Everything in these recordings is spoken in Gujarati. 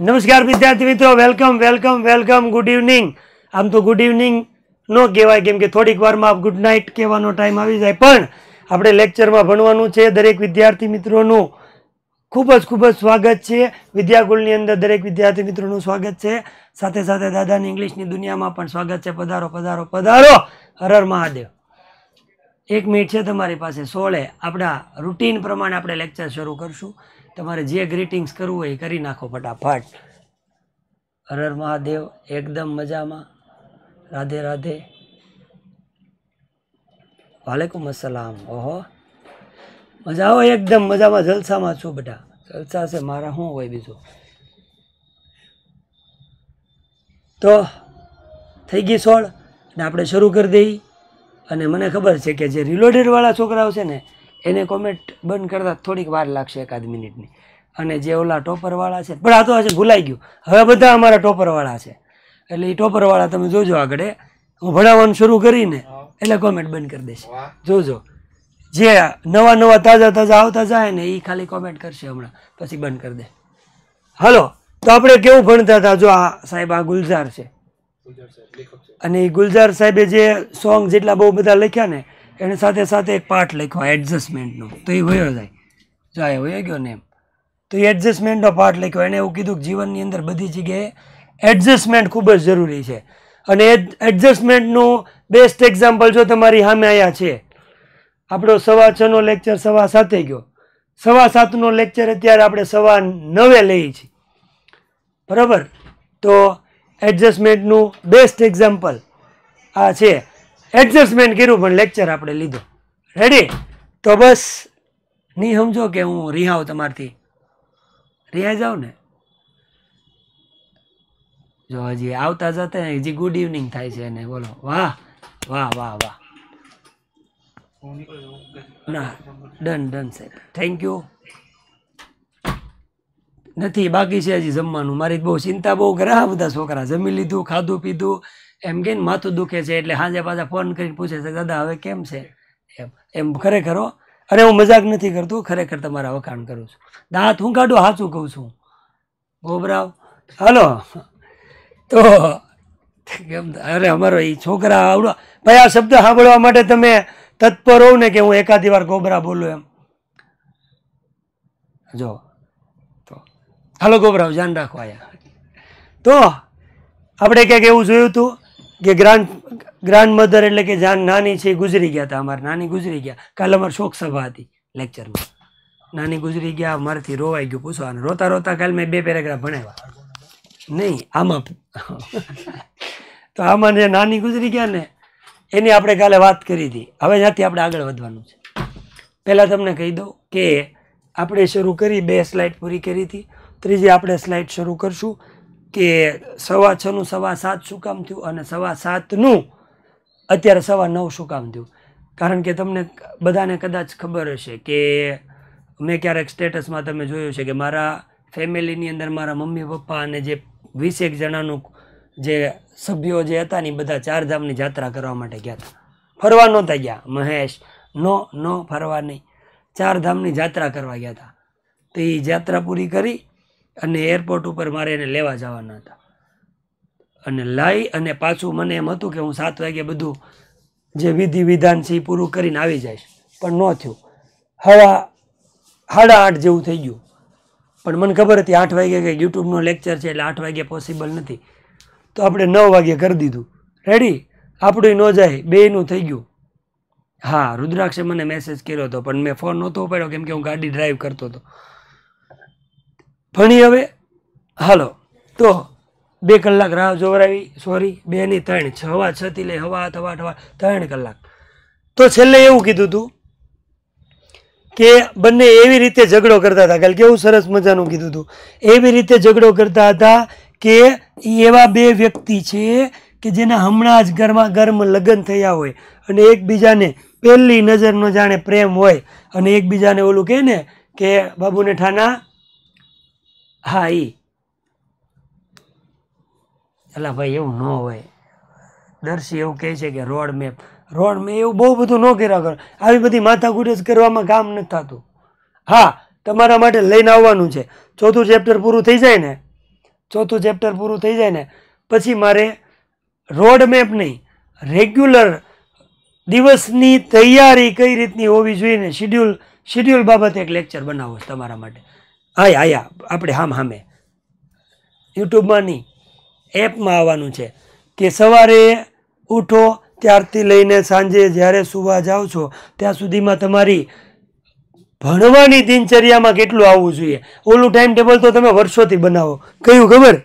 નમસ્કાર વિદ્યાર્થી મિત્રો welcome welcome welcome good evening આમ તો ગુડ ઇવનિંગ ન કહેવાય કેમ કે થોડીક વારમાં ગુડ નાઇટ કહેવાનો ટાઈમ આવી જાય પણ આપણે લેક્ચરમાં ભણવાનું છે દરેક વિદ્યાર્થી મિત્રોનું ખૂબ જ ખૂબ જ સ્વાગત છે વિદ્યાકુલની અંદર દરેક વિદ્યાર્થી મિત્રોનું સ્વાગત છે સાથે સાથે દાદાની ઇંગ્લિશની દુનિયામાં પણ સ્વાગત છે પધારો પધારો પધારો હરર મહાદેવ એક મિનિટ છે તમારી પાસે સોળે આપણા રૂટીન પ્રમાણે આપણે લેક્ચર શરૂ કરશું તમારે જે ગ્રીટિંગ્સ કરવું હોય એ કરી નાખો ફટાફટ હરર મહાદેવ એકદમ મજામાં રાધે રાધે વાલેકુમ અસલામ ઓહો મજા આવો એકદમ મજામાં જલસામાં છું બધા જલસા છે મારા શું હોય બીજું તો થઈ ગઈ સોળ ને આપણે શરૂ કરી દઈએ અને મને ખબર છે કે જે રિલોડેડવાળા છોકરાઓ છે ને એને કોમેન્ટ બંધ કરતાં થોડીક વાર લાગશે એકાદ મિનિટની અને જે ઓલા ટોપરવાળા છે પણ આ તો હશે ભૂલાઈ ગયું હવે બધા અમારા ટોપરવાળા છે એટલે એ ટોપરવાળા તમે જોજો આગળ હું ભણાવવાનું શરૂ કરીને એટલે કોમેન્ટ બંધ કરી દેશે જોજો જે નવા નવા તાજા તાજા આવતા જાય ને એ ખાલી કોમેન્ટ કરશે હમણાં પછી બંધ કરી દે હાલો તો આપણે કેવું ભણતા હતા જો આ સાહેબ આ ગુલઝાર છે અને એ ગુલઝાર સાહેબે જે સોંગ જેટલા બહુ બધા લખ્યા ને એણે સાથે સાથે એક પાર્ટ લખ્યો એડજસ્ટમેન્ટનો તો એ વયો જાય જાય વયો ગયો ને એમ તો એ એડજસ્ટમેન્ટનો પાઠ લખ્યો એણે એવું કીધું કે જીવનની અંદર બધી જગ્યાએ એડજસ્ટમેન્ટ ખૂબ જ જરૂરી છે અને એડજસ્ટમેન્ટનું બેસ્ટ એક્ઝામ્પલ જો તમારી સામે આવ્યા છે આપણો સવા છનો લેક્ચર સવા સાતે ગયો સવા સાતનો લેક્ચર અત્યારે આપણે સવા નવે લઈએ છીએ બરાબર તો એડજસ્ટમેન્ટનું બેસ્ટ એક્ઝામ્પલ આ છે એડજસ્ટમેન્ટ કર્યું પણ લેક્ચર આપણે લીધો રેડી તો બસ નહીં સમજો કે હું રિહાવ તમારથી રિહા જાઉં ને જો હજી આવતા જતા હજી ગુડ ઇવનિંગ થાય છે એને બોલો વાહ વાહ વાહ વાહ ના ડન ડન સાહેબ થેન્ક યુ નથી બાકી છે હજી જમવાનું મારી બહુ ચિંતા બહુ ઘણા બધા છોકરા જમી લીધું ખાધું પીધું એમ કે માથું દુખે છે એટલે હાજે પાછા ફોન કરીને પૂછે છે દાદા હવે કેમ છે એમ એમ ખરેખરો અરે હું મજાક નથી કરતો ખરેખર તમારા વખાણ કરું છું દાંત હું કાઢું સાચું કહું છું ગોબરાવ હાલો તો કેમ અરે અમારો એ છોકરા આવડો ભાઈ આ શબ્દ સાંભળવા માટે તમે તત્પર હોવ ને કે હું એકાદી વાર ગોબરા બોલું એમ જો તો હાલો ગોબરાવ ધ્યાન રાખો આયા તો આપણે ક્યાંક એવું જોયું હતું કે ગ્રાન્ડ ગ્રાન્ડ મધર એટલે કે જાન નાની છે ગુજરી ગયા હતા અમારે નાની ગુજરી ગયા કાલે અમારે શોક સભા હતી લેક્ચરમાં નાની ગુજરી ગયા અમારેથી રોવાઈ ગયું પૂછવા અને રોતા રોતા કાલે મેં બે પેરેગ્રાફ ભણાવ્યા નહીં આમાં તો આમાં જે નાની ગુજરી ગયા ને એની આપણે કાલે વાત કરી હતી હવે જ્યાંથી આપણે આગળ વધવાનું છે પહેલાં તમને કહી દઉં કે આપણે શરૂ કરી બે સ્લાઇડ પૂરી કરી હતી ત્રીજી આપણે સ્લાઇડ શરૂ કરશું કે સવા છનું સવા સાત શું કામ થયું અને સવા સાતનું અત્યારે સવા નવ શું કામ થયું કારણ કે તમને બધાને કદાચ ખબર હશે કે મેં ક્યારેક સ્ટેટસમાં તમે જોયું છે કે મારા ફેમિલીની અંદર મારા મમ્મી પપ્પા અને જે વીસેક જણાનું જે સભ્યો જે હતા ને બધા ચાર ધામની જાત્રા કરવા માટે ગયા હતા ફરવા નહોતા ગયા મહેશ નો નો ફરવા નહીં ધામની જાત્રા કરવા ગયા હતા તો એ જાત્રા પૂરી કરી અને એરપોર્ટ ઉપર મારે એને લેવા જવાના હતા અને લઈ અને પાછું મને એમ હતું કે હું સાત વાગે બધું જે વિધિ વિધાન છે એ પૂરું કરીને આવી જઈશ પણ ન થયું હવા સાડા આઠ જેવું થઈ ગયું પણ મને ખબર હતી આઠ વાગે કે યુટ્યુબનો લેક્ચર છે એટલે આઠ વાગે પોસિબલ નથી તો આપણે નવ વાગે કરી દીધું રેડી આપણું ન જાય બેયનું થઈ ગયું હા રુદ્રાક્ષે મને મેસેજ કર્યો હતો પણ મેં ફોન નહોતો ઉપાડ્યો કેમ કે હું ગાડી ડ્રાઈવ કરતો હતો ભણી હવે હાલો તો બે કલાક રાહ જોવરાવી સોરી બે ની ત્રણ છ હવા છતી લઈ હવા હાથ હવા હવા ત્રણ કલાક તો છેલ્લે એવું કીધું હતું કે બંને એવી રીતે ઝઘડો કરતા હતા કાલે કેવું સરસ મજાનું કીધું હતું એવી રીતે ઝઘડો કરતા હતા કે એવા બે વ્યક્તિ છે કે જેના હમણાં જ ઘરમાં ગર્મ લગ્ન થયા હોય અને એકબીજાને પહેલી નજરનો જાણે પ્રેમ હોય અને એકબીજાને ઓલું કહે ને કે બાબુને ઠાના હા એ એટલે ભાઈ એવું ન હોય નરસિંહ એવું કહે છે કે રોડ મેપ રોડ મેપ એવું બહુ બધું ન કર્યા કરો આવી બધી માથાકૂટ કરવામાં કામ નથી થતું હા તમારા માટે લઈને આવવાનું છે ચોથું ચેપ્ટર પૂરું થઈ જાય ને ચોથું ચેપ્ટર પૂરું થઈ જાય ને પછી મારે રોડ મેપ નહીં રેગ્યુલર દિવસની તૈયારી કઈ રીતની હોવી જોઈએ ને શિડ્યુલ શિડ્યુલ બાબતે એક લેક્ચર બનાવો છે તમારા માટે આયા આયા આપણે હામ હામે યુટ્યુબમાં નહીં એપમાં આવવાનું છે કે સવારે ઉઠો ત્યારથી લઈને સાંજે જ્યારે સુવા જાઓ છો ત્યાં સુધીમાં તમારી ભણવાની દિનચર્યામાં કેટલું આવવું જોઈએ ઓલું ટાઈમ ટેબલ તો તમે વર્ષોથી બનાવો કયું ખબર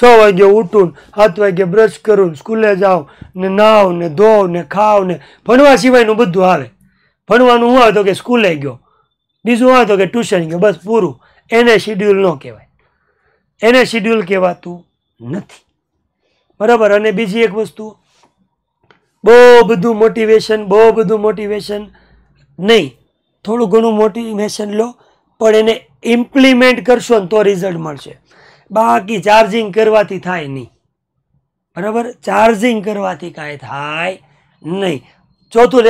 છ વાગ્યે ઉઠું સાત વાગ્યે બ્રશ કરું સ્કૂલે જાઉં ને નાવ ને ધોવ ને ખાવ ને ભણવા સિવાયનું બધું આવે ભણવાનું હું આવે તો કે સ્કૂલે ગયો બીજું હોય તો કે ટ્યુશન ગયો બસ પૂરું એને શિડ્યુલ ન કહેવાય એને શિડ્યુલ કહેવાતું નથી બરાબર અને બીજી એક વસ્તુ બહુ બધું મોટિવેશન બહુ બધું મોટિવેશન નહીં થોડું ઘણું મોટિવેશન લો પણ એને ઇમ્પ્લિમેન્ટ કરશો ને તો રિઝલ્ટ મળશે બાકી ચાર્જિંગ કરવાથી થાય નહીં બરાબર ચાર્જિંગ કરવાથી કાંઈ થાય નહીં ચોથું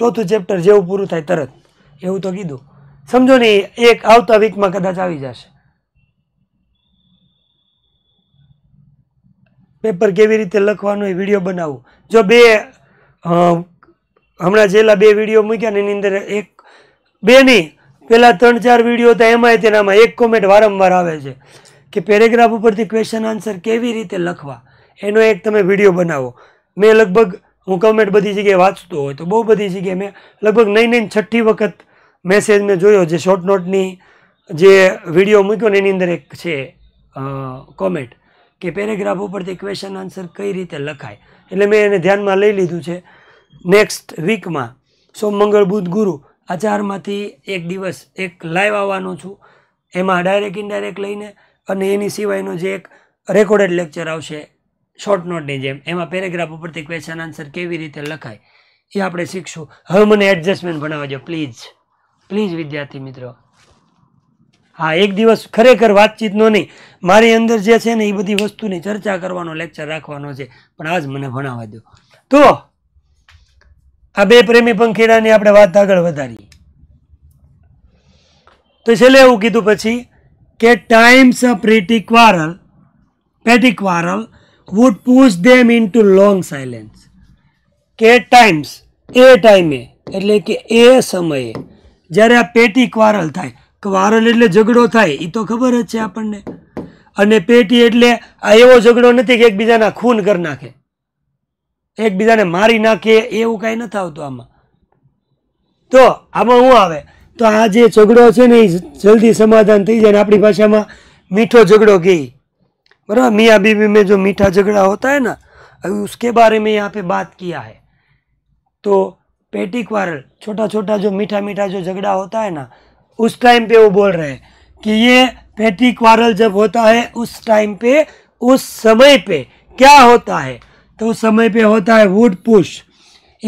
ચોથું ચેપ્ટર જેવું પૂરું થાય તરત એવું તો કીધું સમજો ને એક આવતા વીકમાં કદાચ આવી જશે પેપર કેવી રીતે લખવાનું એ વિડીયો બનાવવું જો બે હમણાં છેલ્લા બે વિડીયો મૂક્યા ને એની અંદર એક બે નહીં પહેલાં ત્રણ ચાર વિડીયો હતા એમાંય તેનામાં એક કોમેન્ટ વારંવાર આવે છે કે પેરેગ્રાફ ઉપરથી ક્વેશ્ચન આન્સર કેવી રીતે લખવા એનો એક તમે વિડીયો બનાવો મેં લગભગ હું કમેન્ટ બધી જગ્યાએ વાંચતો હોય તો બહુ બધી જગ્યાએ મેં લગભગ નહીં નહીં છઠ્ઠી વખત મેસેજ મેં જોયો જે શોર્ટ નોટની જે વિડીયો મૂક્યો ને એની અંદર એક છે કોમેન્ટ કે પેરેગ્રાફ ઉપરથી ક્વેશ્ચન આન્સર કઈ રીતે લખાય એટલે મેં એને ધ્યાનમાં લઈ લીધું છે નેક્સ્ટ વીકમાં સોમ મંગળ બુધ ગુરુ આ ચારમાંથી એક દિવસ એક લાઈવ આવવાનો છું એમાં ડાયરેક્ટ ઇનડાયરેક્ટ લઈને અને એની સિવાયનો જે એક રેકોર્ડેડ લેક્ચર આવશે શોર્ટ નોટની જેમ એમાં પેરેગ્રાફ ઉપરથી ક્વેશ્ચન આન્સર કેવી રીતે લખાય એ આપણે શીખશું હવે મને એડજસ્ટમેન્ટ ભણાવજો પ્લીઝ પ્લીઝ વિદ્યાર્થી મિત્રો હા એક દિવસ ખરેખર વાતચીતનો નહીં મારી અંદર જે છે ને એ બધી વસ્તુની ચર્ચા કરવાનો લેક્ચર રાખવાનો છે પણ આજ મને ભણાવવા દો તો આ બે પ્રેમી પંખીડાની આપણે વાત આગળ વધારીએ તો છેલ્લે એવું કીધું પછી કે times a pathetic quarrel pathetic quarrel would push them into long silence કે ટાઈમ્સ એ ટાઈમે એટલે કે એ સમયે જ્યારે આ પેટી ક્વારલ થાય ક્વારલ એટલે ઝઘડો થાય એ તો ખબર જ છે આપણને અને પેટી એટલે આ એવો ઝઘડો નથી કે એકબીજાના ખૂન કરી નાખે એકબીજાને મારી નાખે એવું કાંઈ નથી આવતું આમાં તો આમાં શું આવે તો આ જે ઝઘડો છે ને એ જલ્દી સમાધાન થઈ જાય ને આપણી ભાષામાં મીઠો ઝઘડો કહે બરાબર મિયા બીબી મેં જો મીઠા ઝઘડા હોતા હે ને અभी उसके बारे में यहाँ पे बात किया તો पेटी क्वारल छोटा छोटा जो मीठा मीठा जो झगड़ा होता है ना उस टाइम पे वो बोल रहे हैं कि ये पेटी क्वारल जब होता है उस टाइम पे उस समय पे क्या होता है तो उस समय पे होता है वुड पुश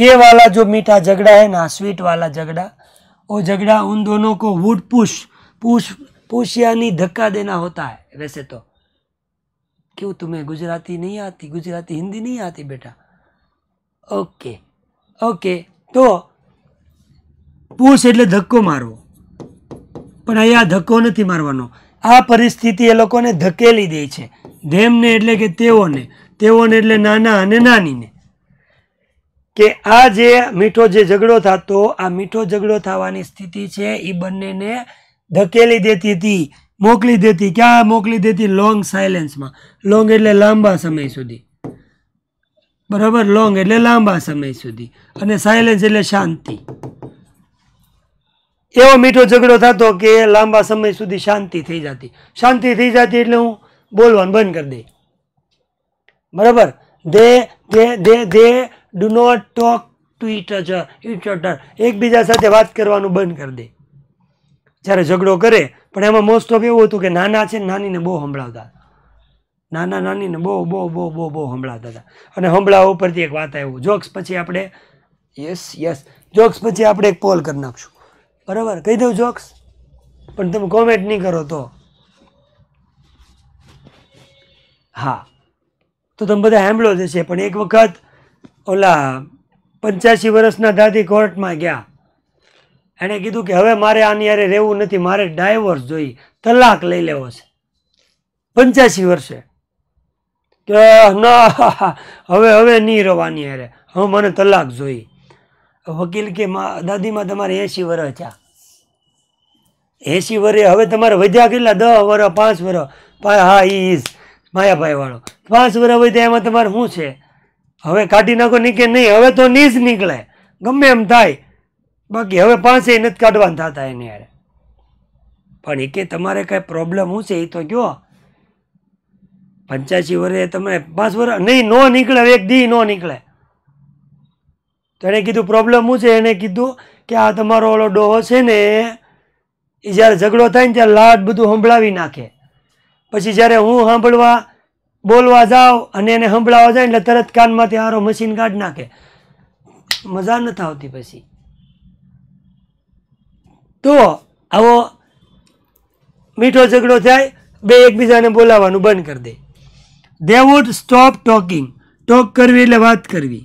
ये वाला जो मीठा झगड़ा है ना स्वीट वाला झगड़ा वो झगड़ा उन दोनों को वुड पुश पुश पुश यानी धक्का देना होता है वैसे तो क्यों तुम्हें गुजराती नहीं आती गुजराती हिंदी नहीं आती बेटा ओके ओके તો પુશ એટલે ધક્કો મારવો પણ અહીંયા ધક્કો નથી મારવાનો આ પરિસ્થિતિ એ લોકોને ધકેલી દે છે ધેમને એટલે કે તેઓને તેઓને એટલે નાના અને નાનીને કે આ જે મીઠો જે ઝઘડો થતો આ મીઠો ઝઘડો થવાની સ્થિતિ છે એ બંનેને ધકેલી દેતી હતી મોકલી દેતી ક્યાં મોકલી દેતી લોંગ સાયલેન્સમાં લોંગ એટલે લાંબા સમય સુધી બરાબર લોંગ એટલે લાંબા સમય સુધી અને સાયલેન્સ એટલે શાંતિ એવો મીઠો ઝઘડો થતો કે લાંબા સમય સુધી શાંતિ થઈ જતી શાંતિ થઈ જતી એટલે હું બોલવાનું બંધ કરી દઈ બરાબર they they they they do not talk to each other each other એકબીજા સાથે વાત કરવાનું બંધ કરી દે જ્યારે ઝઘડો કરે પણ એમાં મોસ્ટ ઓફ એવું હતું કે નાના છે નાનીને બહુ સંભળાવતા નાના નાનીને બહુ બહુ બહુ બહુ બહુ સંભળાતા હતા અને સંભળાવા ઉપરથી એક વાત આવ્યું જોક્સ પછી આપણે યસ યસ જોક્સ પછી આપણે એક પોલ કરી નાખશું બરાબર કહી દઉં જોક્સ પણ તમે કોમેન્ટ નહીં કરો તો હા તો તમે બધા સાંભળો જશે પણ એક વખત ઓલા પંચ્યાસી વર્ષના દાદી કોર્ટમાં ગયા એણે કીધું કે હવે મારે આની યારે રહેવું નથી મારે ડાયવોર્સ જોઈ તલાક લઈ લેવો છે પંચ્યાસી વર્ષે કે ના હવે હવે નહીં રવાની અરે હવે મને તલાક જોઈ વકીલ કે દાદીમાં તમારે એસી વર્ષ છે એસી વર્ષે હવે તમારે વધ્યા કેટલા દસ વર્ષ પાંચ વર્ષ હા ઈસ માયાભાઈવાળો પાંચ વર્ષ વધ્યા એમાં તમારે શું છે હવે કાઢી નાખો નહીં કે નહીં હવે તો નહીં જ નીકળે ગમે એમ થાય બાકી હવે પાંચે નથી કાઢવાનું થતા એને યારે પણ એ કે તમારે કાંઈ પ્રોબ્લેમ શું છે એ તો કહો પંચ્યાસી વર્ષે તમે પાંચ વર્ષ નહીં નો નીકળે એક દી નો નીકળે તો એણે કીધું પ્રોબ્લેમ શું છે એણે કીધું કે આ તમારો ઓલો ડોહો છે ને એ જ્યારે ઝઘડો થાય ને ત્યારે લાડ બધું સંભળાવી નાખે પછી જ્યારે હું સાંભળવા બોલવા જાઉં અને એને સંભળાવવા જાય એટલે તરત કાનમાંથી આરો મશીન કાઢી નાખે મજા નથી આવતી પછી તો આવો મીઠો ઝઘડો થાય બે એકબીજાને બોલાવવાનું બંધ કરી દે they would stop talking talk કરવી એટલે વાત કરવી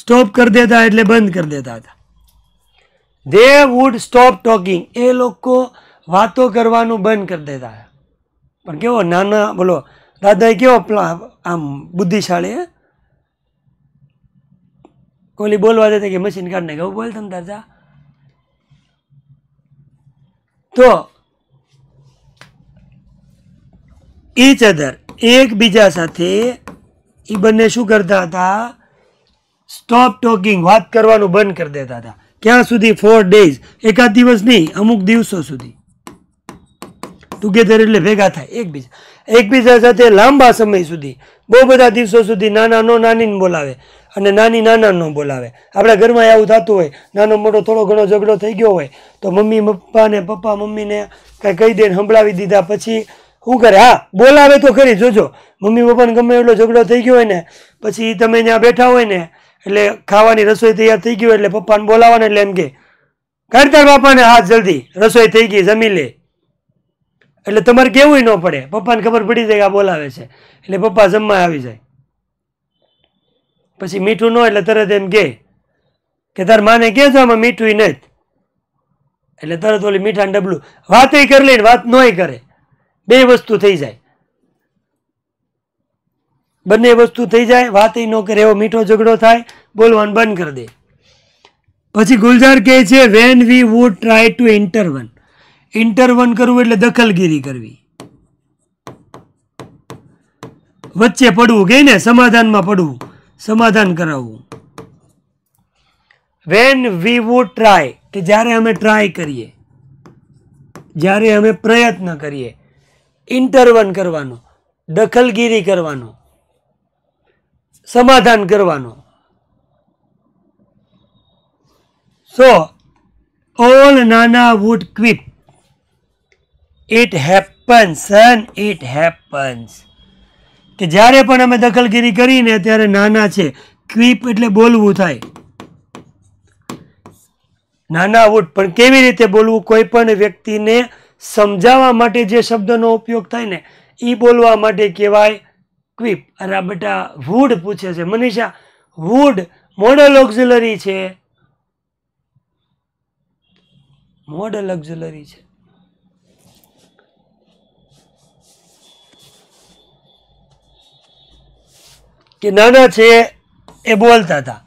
સ્ટોપ કરી દેતા એટલે બંધ કરી દેતા હતા દે વુડ સ્ટોપ ટોકિંગ એ લોકો વાતો કરવાનું બંધ કરી દેતા હતા પણ કેવો નાના બોલો દાદાએ કેવો આમ બુદ્ધિશાળી કોલી બોલવા દેતા કે મશીન કાઢ કેવું એવું બોલ તમે દાદા તો ઇચ અધર એકબીજા સાથે એ બંને શું કરતા હતા સ્ટોપ ટોકિંગ વાત કરવાનું બંધ કરી દેતા હતા ક્યાં સુધી ફોર ડેઝ એકાદ દિવસ નહીં અમુક દિવસો સુધી ટુગેધર એટલે ભેગા થાય એકબીજા એકબીજા સાથે લાંબા સમય સુધી બહુ બધા દિવસો સુધી નાના નો નાની બોલાવે અને નાની નાના નો બોલાવે આપણા ઘરમાં આવું થતું હોય નાનો મોટો થોડો ઘણો ઝઘડો થઈ ગયો હોય તો મમ્મી પપ્પાને પપ્પા મમ્મીને કાંઈ કહી દે સંભળાવી દીધા પછી શું કરે હા બોલાવે તો ખરી જોજો મમ્મી પપ્પાને ગમે એટલો ઝઘડો થઈ ગયો હોય ને પછી તમે ત્યાં બેઠા હોય ને એટલે ખાવાની રસોઈ તૈયાર થઈ ગઈ હોય એટલે પપ્પાને બોલાવવાને એટલે એમ કે કાઢતા બાપાને હાથ જલ્દી રસોઈ થઈ ગઈ જમી લે એટલે તમારે કેવું ન પડે પપ્પાને ખબર પડી જાય કે આ બોલાવે છે એટલે પપ્પા જમવા આવી જાય પછી મીઠું ન એટલે તરત એમ કે કે તાર માને કે છે આમાં મીઠું નથી એટલે તરત ઓલી મીઠાને ડબલું વાતય કરી લઈને વાત નહીં કરે બે વસ્તુ થઈ જાય બંને વસ્તુ થઈ જાય વાત ન કરે એવો મીઠો ઝઘડો થાય બોલવાનું બંધ કરી દે પછી ગુલઝાર કહે છે when we would try to intervene intervene કરવું એટલે દખલગીરી કરવી વચ્ચે પડવું કે ને સમાધાનમાં પડવું સમાધાન કરાવવું વેન વી વુડ ટ્રાય કે જ્યારે અમે ટ્રાય કરીએ જ્યારે અમે પ્રયત્ન કરીએ ઇન્ટરવન કરવાનો દખલગીરી કરવાનો સમાધાન કરવાનો so all nana would quip it happens son it happens કે જ્યારે પણ અમે દખલગીરી કરીને ત્યારે નાના છે ક્વિપ એટલે બોલવું થાય નાના વુડ પણ કેવી રીતે બોલવું કોઈ પણ વ્યક્તિને સમજાવવા માટે જે શબ્દનો ઉપયોગ થાય ને એ બોલવા માટે કહેવાય ક્વિપ અરે આ બેટા વૂડ પૂછે છે મનીષા વૂડ મોડલ ઓક્ઝિલરી છે મોડલ ઓક્ઝિલરી છે કે નાના છે એ બોલતા હતા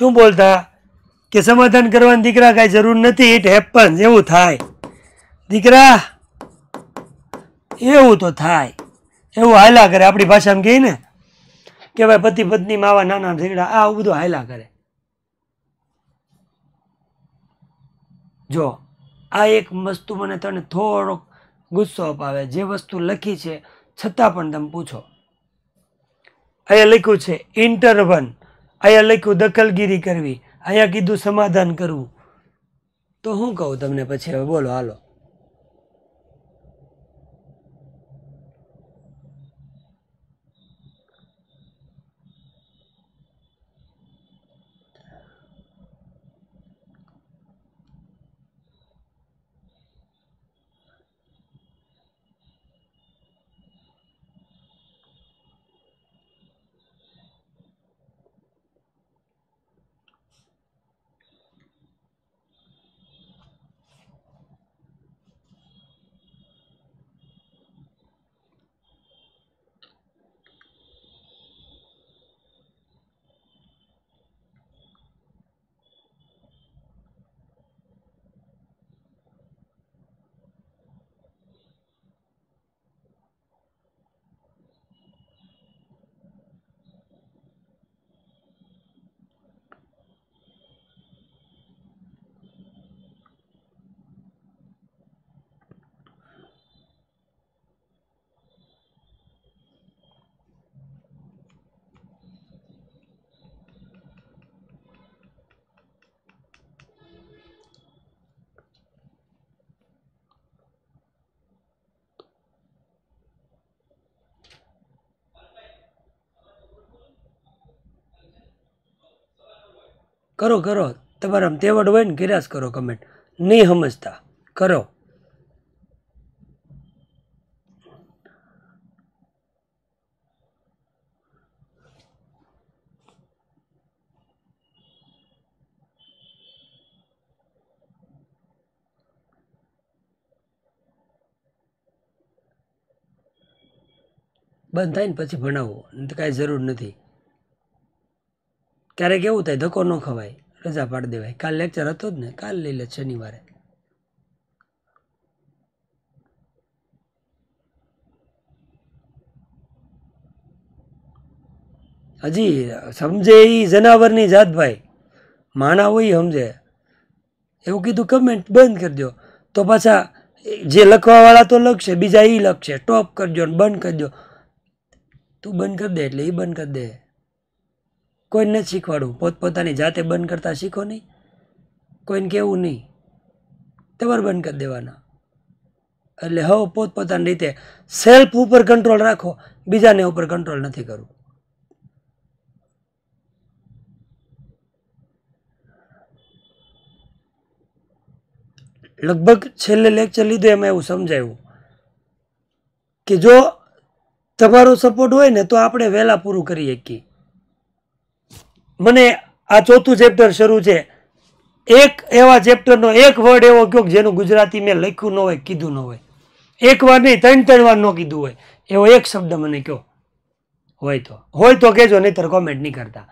શું બોલતા કે સમાધાન કરવાની દીકરા કાંઈ જરૂર નથી ઇટ હેપન્સ એવું થાય દીકરા એવું તો થાય એવું હાયલા કરે આપણી ભાષામાં કહીએ ને કે ભાઈ પતિ પત્ની માવા નાના ઝીંગડા આવું બધું હાયલા કરે જો આ એક વસ્તુ મને તને થોડોક ગુસ્સો અપાવે જે વસ્તુ લખી છે છતાં પણ તમે પૂછો અહીંયા લખ્યું છે ઇન્ટરવન અહીંયા લખ્યું દખલગીરી કરવી અહીંયા કીધું સમાધાન કરવું તો હું કહું તમને પછી હવે બોલો હાલો કરો કરો તમારા તેવડ હોય ને કર્યા કરો કમેન્ટ નહીં સમજતા કરો બંધ થાય ને પછી તો કાંઈ જરૂર નથી ત્યારે કેવું થાય ધક્કો ન ખવાય રજા પાડી દેવાય કાલ લેક્ચર હતો જ ને કાલ લઈ લે શનિવારે હજી સમજે એ જનાવરની જાત ભાઈ માણા હોય સમજે એવું કીધું કમેન્ટ બંધ કરી દો તો પાછા જે લખવાવાળા તો લખશે બીજા એ લખશે ટોપ કરજો ને બંધ કરજો તું બંધ કરી દે એટલે એ બંધ કરી દે કોઈને નથી શીખવાડવું પોતપોતાની જાતે બંધ કરતા શીખો નહીં કોઈને કહેવું નહીં તમારે બંધ કરી દેવાના એટલે હવે પોતપોતાની રીતે સેલ્ફ ઉપર કંટ્રોલ રાખો બીજાને ઉપર કંટ્રોલ નથી કરવું લગભગ છેલ્લે લેક્ચર લીધું એમાં એવું સમજાયું કે જો તમારો સપોર્ટ હોય ને તો આપણે વહેલા પૂરું કરી શકીએ મને આ ચોથું ચેપ્ટર શરૂ છે એક એવા ચેપ્ટરનો એક વર્ડ એવો કયો જેનું ગુજરાતી મેં લખ્યું ન હોય કીધું ન હોય એક વાર નહીં ત્રણ ત્રણ વાર ન કીધું હોય એવો એક શબ્દ મને કહો હોય તો હોય તો કહેજો નહીતર કોમેન્ટ નહીં કરતા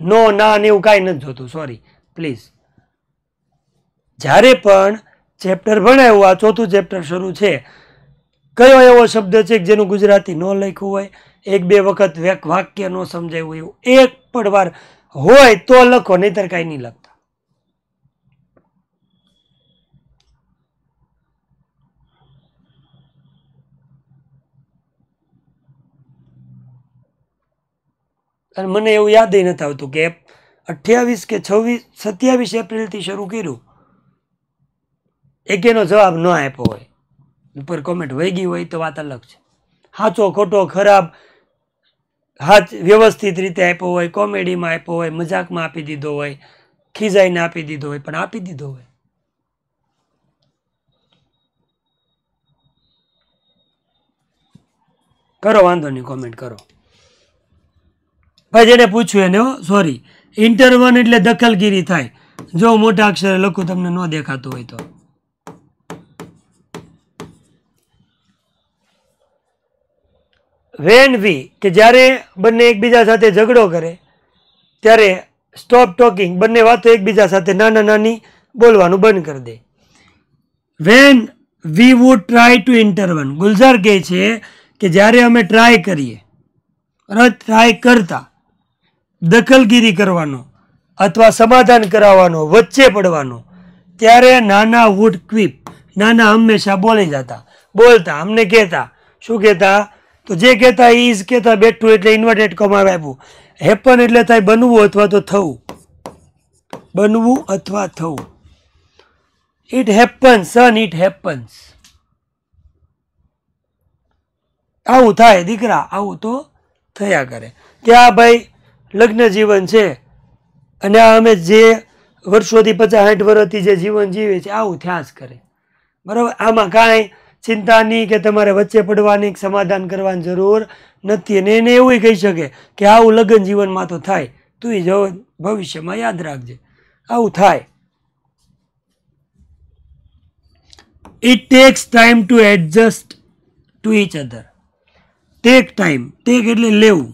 નો ના ને એવું કાંઈ નથી જોતું સોરી પ્લીઝ જ્યારે પણ ચેપ્ટર ભણાયું આ ચોથું ચેપ્ટર શરૂ છે કયો એવો શબ્દ છે જેનું ગુજરાતી ન લખ્યું હોય એક બે વખત વાક્ય ન સમજાયું એવું એક પણ વાર હોય તો લખો નહીતર કાંઈ નહીં લખતા અને મને એવું યાદ નથી આવતું કે અઠ્યાવીસ કે છવ્વીસ સત્યાવીસ એપ્રિલથી શરૂ કર્યું એકેનો જવાબ ન આપ્યો હોય ઉપર કોમેન્ટ વહી હોય તો વાત અલગ છે સાચો ખોટો ખરાબ હાથ વ્યવસ્થિત રીતે આપ્યો હોય કોમેડીમાં આપ્યો હોય મજાકમાં આપી દીધો હોય ખીજાઈને આપી દીધો હોય પણ આપી દીધો હોય કરો વાંધો નહીં કોમેન્ટ કરો ભાઈ જેને પૂછ્યું એને સોરી ઇન્ટરવન એટલે દખલગીરી થાય જો મોટા અક્ષરે લખું તમને ન દેખાતું હોય તો વેન વી કે જ્યારે બંને એકબીજા સાથે ઝઘડો કરે ત્યારે સ્ટોપ ટોકિંગ બંને વાતો એકબીજા સાથે નાના નાની બોલવાનું બંધ કરી દે when we would try to intervene Gulzar કહે છે કે જ્યારે અમે ટ્રાય કરીએ રથ ટ્રાય કરતા દખલગીરી કરવાનો અથવા સમાધાન કરાવવાનો વચ્ચે પડવાનો ત્યારે નાના વુડ ક્વિપ નાના હંમેશા બોલી જતા બોલતા અમને કહેતા શું કહેતા તો જે કહેતા ઇઝ કહેતા બેઠું એટલે ઇન્વર્ટેડ કોમામાં આપ્યું હેપન એટલે થાય બનવું અથવા તો થવું બનવું અથવા થવું it happens son it happens આવું થાય દીકરા આવું તો થયા કરે કે આ ભાઈ લગ્ન જીવન છે અને આ અમે જે વર્ષોથી પચાસ સાઠ વર્ષથી જે જીવન જીવે છે આવું થયા જ કરે બરાબર આમાં કાંઈ ચિંતાની કે તમારે વચ્ચે પડવાની સમાધાન કરવાની જરૂર નથી અને એને એવું કહી શકે કે આવું લગ્ન જીવનમાં તો થાય તું જ ભવિષ્યમાં યાદ રાખજે આવું થાય it takes time to adjust to each other take time take એટલે લેવું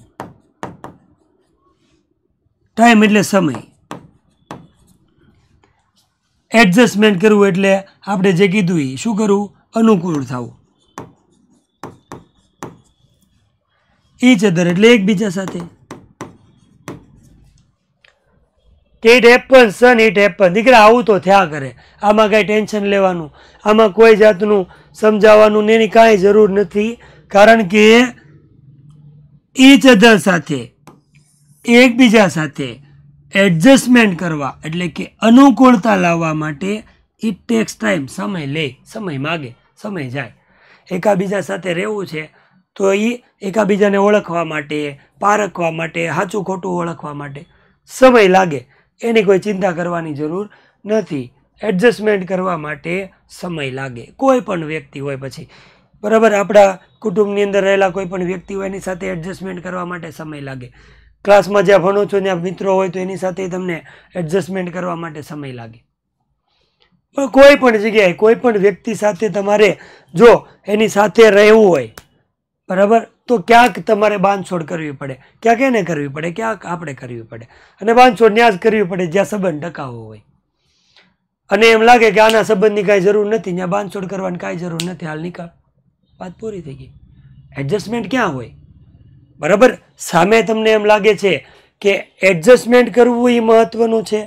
ટાઈમ એટલે સમય એડજસ્ટમેન્ટ કરવું એટલે આપણે જે કીધું એ શું કરવું અનુકૂળ થવું ઈચ અધર એટલે એકબીજા સાથે કે it happen son it happen દીકરા આવું તો થયા કરે આમાં કાંઈ ટેન્શન લેવાનું આમાં કોઈ જાતનું સમજાવવાનું ને એની કાંઈ જરૂર નથી કારણ કે ઈચ અધર સાથે એકબીજા સાથે એડજસ્ટમેન્ટ કરવા એટલે કે અનુકૂળતા લાવવા માટે ઇટ ટેક્સ ટાઈમ સમય લે સમય માગે સમય જાય એકાબીજા સાથે રહેવું છે તો એ એકાબીજાને ઓળખવા માટે પારખવા માટે સાચું ખોટું ઓળખવા માટે સમય લાગે એની કોઈ ચિંતા કરવાની જરૂર નથી એડજસ્ટમેન્ટ કરવા માટે સમય લાગે કોઈ પણ વ્યક્તિ હોય પછી બરાબર આપણા કુટુંબની અંદર રહેલા કોઈ પણ વ્યક્તિ હોય એની સાથે એડજસ્ટમેન્ટ કરવા માટે સમય લાગે ક્લાસમાં જ્યાં ભણો છો ત્યાં મિત્રો હોય તો એની સાથે તમને એડજસ્ટમેન્ટ કરવા માટે સમય લાગે પણ કોઈ પણ જગ્યાએ કોઈ પણ વ્યક્તિ સાથે તમારે જો એની સાથે રહેવું હોય બરાબર તો ક્યાંક તમારે બાંધછોડ કરવી પડે ક્યાંક એને કરવી પડે ક્યાંક આપણે કરવી પડે અને બાંધછોડ ત્યાં જ કરવી પડે જ્યાં સંબંધ ટકાવો હોય અને એમ લાગે કે આના સંબંધની કાંઈ જરૂર નથી ત્યાં બાંધછોડ કરવાની કાંઈ જરૂર નથી હાલ નિકાળ વાત પૂરી થઈ ગઈ એડજસ્ટમેન્ટ ક્યાં હોય બરાબર સામે તમને એમ લાગે છે કે એડજસ્ટમેન્ટ કરવું એ મહત્ત્વનું છે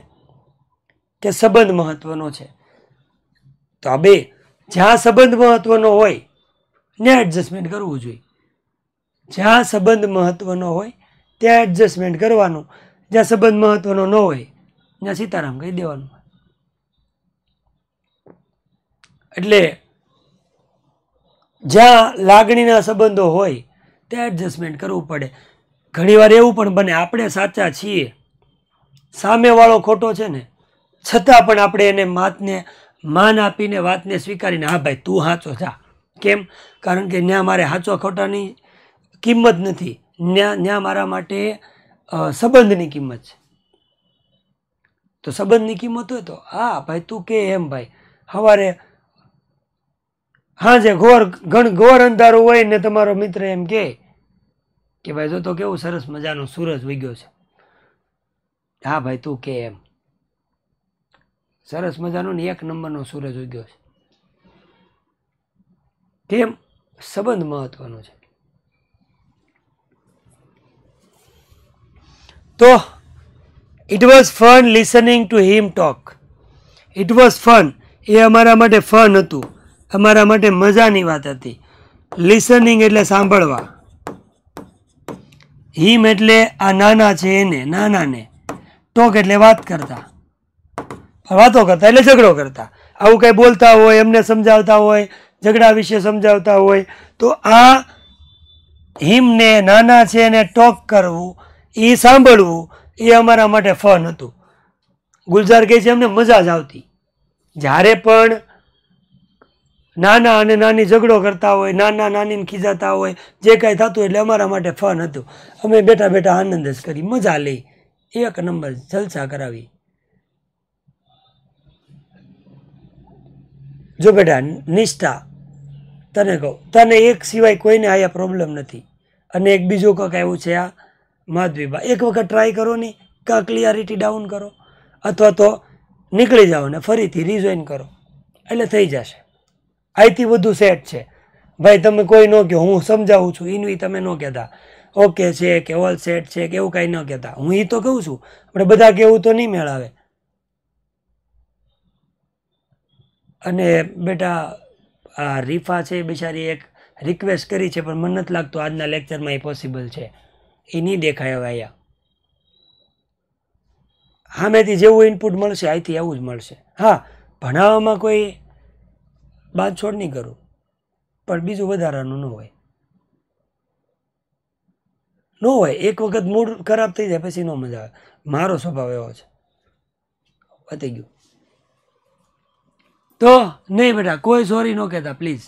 કે સંબંધ મહત્ત્વનો છે તો આ બે જ્યાં સંબંધ મહત્વનો હોય ને એડજસ્ટમેન્ટ કરવું જોઈએ જ્યાં સંબંધ મહત્ત્વનો હોય ત્યાં એડજસ્ટમેન્ટ કરવાનું જ્યાં સંબંધ મહત્વનો ન હોય ત્યાં સીતારામ કહી દેવાનું એટલે જ્યાં લાગણીના સંબંધો હોય ત્યાં એડજસ્ટમેન્ટ કરવું પડે ઘણીવાર એવું પણ બને આપણે સાચા છીએ સામેવાળો ખોટો છે ને છતાં પણ આપણે એને માતને માન આપીને વાતને સ્વીકારીને હા ભાઈ તું સાચો જા કેમ કારણ કે ત્યાં મારે સાચો ખોટાની કિંમત નથી ત્યાં ત્યાં મારા માટે સંબંધની કિંમત છે તો સંબંધની કિંમત હોય તો હા ભાઈ તું કે એમ ભાઈ સવારે હા જે ઘોર ઘણ ઘોર અંધારો હોય ને તમારો મિત્ર એમ કે કે ભાઈ જો તો કેવું સરસ મજાનો સૂરજ ઉગ્યો છે હા ભાઈ તું કે એમ સરસ મજાનો ને એક નંબરનો સૂરજ ઉગ્યો છે કેમ સંબંધ મહત્વનો છે તો it was fun listening to him talk it was fun એ અમારા માટે ફન હતું અમારા માટે મજાની વાત હતી લિસનિંગ એટલે સાંભળવા હિમ એટલે આ નાના છે એને નાનાને ટોક એટલે વાત કરતા વાતો કરતા એટલે ઝઘડો કરતા આવું કંઈ બોલતા હોય એમને સમજાવતા હોય ઝઘડા વિશે સમજાવતા હોય તો આ હિમને નાના છે એને ટોક કરવું એ સાંભળવું એ અમારા માટે ફન હતું ગુલઝાર કહે છે અમને મજા જ આવતી જ્યારે પણ નાના અને નાની ઝઘડો કરતા હોય નાના નાનીને ખીજાતા હોય જે કાંઈ થતું એટલે અમારા માટે ફન હતું અમે બેઠા બેઠા આનંદ જ કરી મજા લઈ એક નંબર જલસા કરાવી જો બેટા નિષ્ઠા તને કહું તને એક સિવાય કોઈને આયા પ્રોબ્લેમ નથી અને એક બીજો કંઈક એવું છે આ માધવીબા એક વખત ટ્રાય કરો ને કાં ક્લિયરિટી ડાઉન કરો અથવા તો નીકળી જાઓ ને ફરીથી રિઝોઇન કરો એટલે થઈ જશે આઈથી વધુ સેટ છે ભાઈ તમે કોઈ ન કહો હું સમજાવું છું એનું તમે ન કહેતા ઓકે છે કે ઓલ સેટ છે કે એવું કાંઈ ન કહેતા હું એ તો કહું છું આપણે બધા કહેવું તો નહીં મેળાવે અને બેટા આ રીફા છે બિચારી એક રિક્વેસ્ટ કરી છે પણ મને નથી લાગતું આજના લેક્ચરમાં એ પોસિબલ છે એ નહીં દેખાય હવે અહીંયા હા મેંથી જેવું ઇનપુટ મળશે અહીંથી આવું જ મળશે હા ભણાવવામાં કોઈ બાંધછોડ નહીં કરું પણ બીજું વધારાનું ન હોય ન હોય એક વખત મૂડ ખરાબ થઈ જાય પછી ન મજા આવે મારો સ્વભાવ એવો છે પતી ગયું તો નહીં બેટા કોઈ સોરી ન કહેતા પ્લીઝ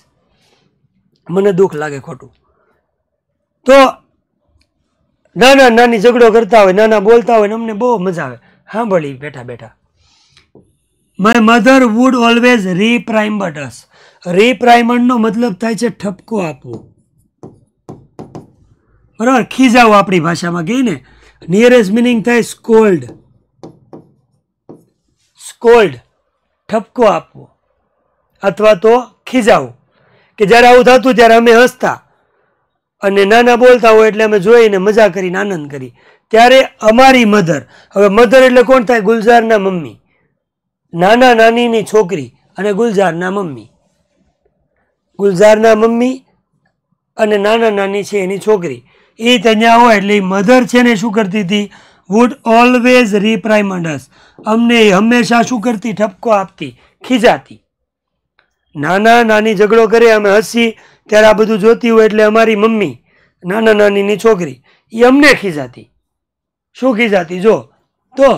મને દુઃખ લાગે ખોટું તો નાના નાની ઝઘડો કરતા હોય નાના બોલતા હોય ને અમને બહુ મજા આવે સાંભળી બેઠા બેઠા my mother would always reprimand us રીપ્રાઇમન્ડનો મતલબ થાય છે ઠપકો આપવો બરાબર ખીજાવો આપણી ભાષામાં કહીએ ને નિયરેસ્ટ મિનિંગ થાય સ્કોલ્ડ સ્કોલ્ડ ઠપકો આપવો અથવા તો ખીજાવું કે જ્યારે આવું થતું ત્યારે અમે હસતા અને નાના બોલતા હોય એટલે અમે જોઈને મજા કરીને આનંદ કરી ત્યારે અમારી મધર હવે મધર એટલે કોણ થાય ગુલઝારના મમ્મી નાના નાનીની છોકરી અને ગુલઝારના મમ્મી ગુલઝારના મમ્મી અને નાના નાની છે એની છોકરી એ ત્યાં હોય એટલે મધર છે ને શું કરતી હતી વુડ ઓલવેઝ રીપ્રાઇમન્ડસ અમને એ હંમેશા શું કરતી ઠપકો આપતી ખીજાતી નાના નાની ઝઘડો કરે અમે હસી ત્યારે આ બધું જોતી હોય એટલે અમારી મમ્મી નાના નાનીની છોકરી એ અમને ખીજાતી શું ખીજાતી જો તો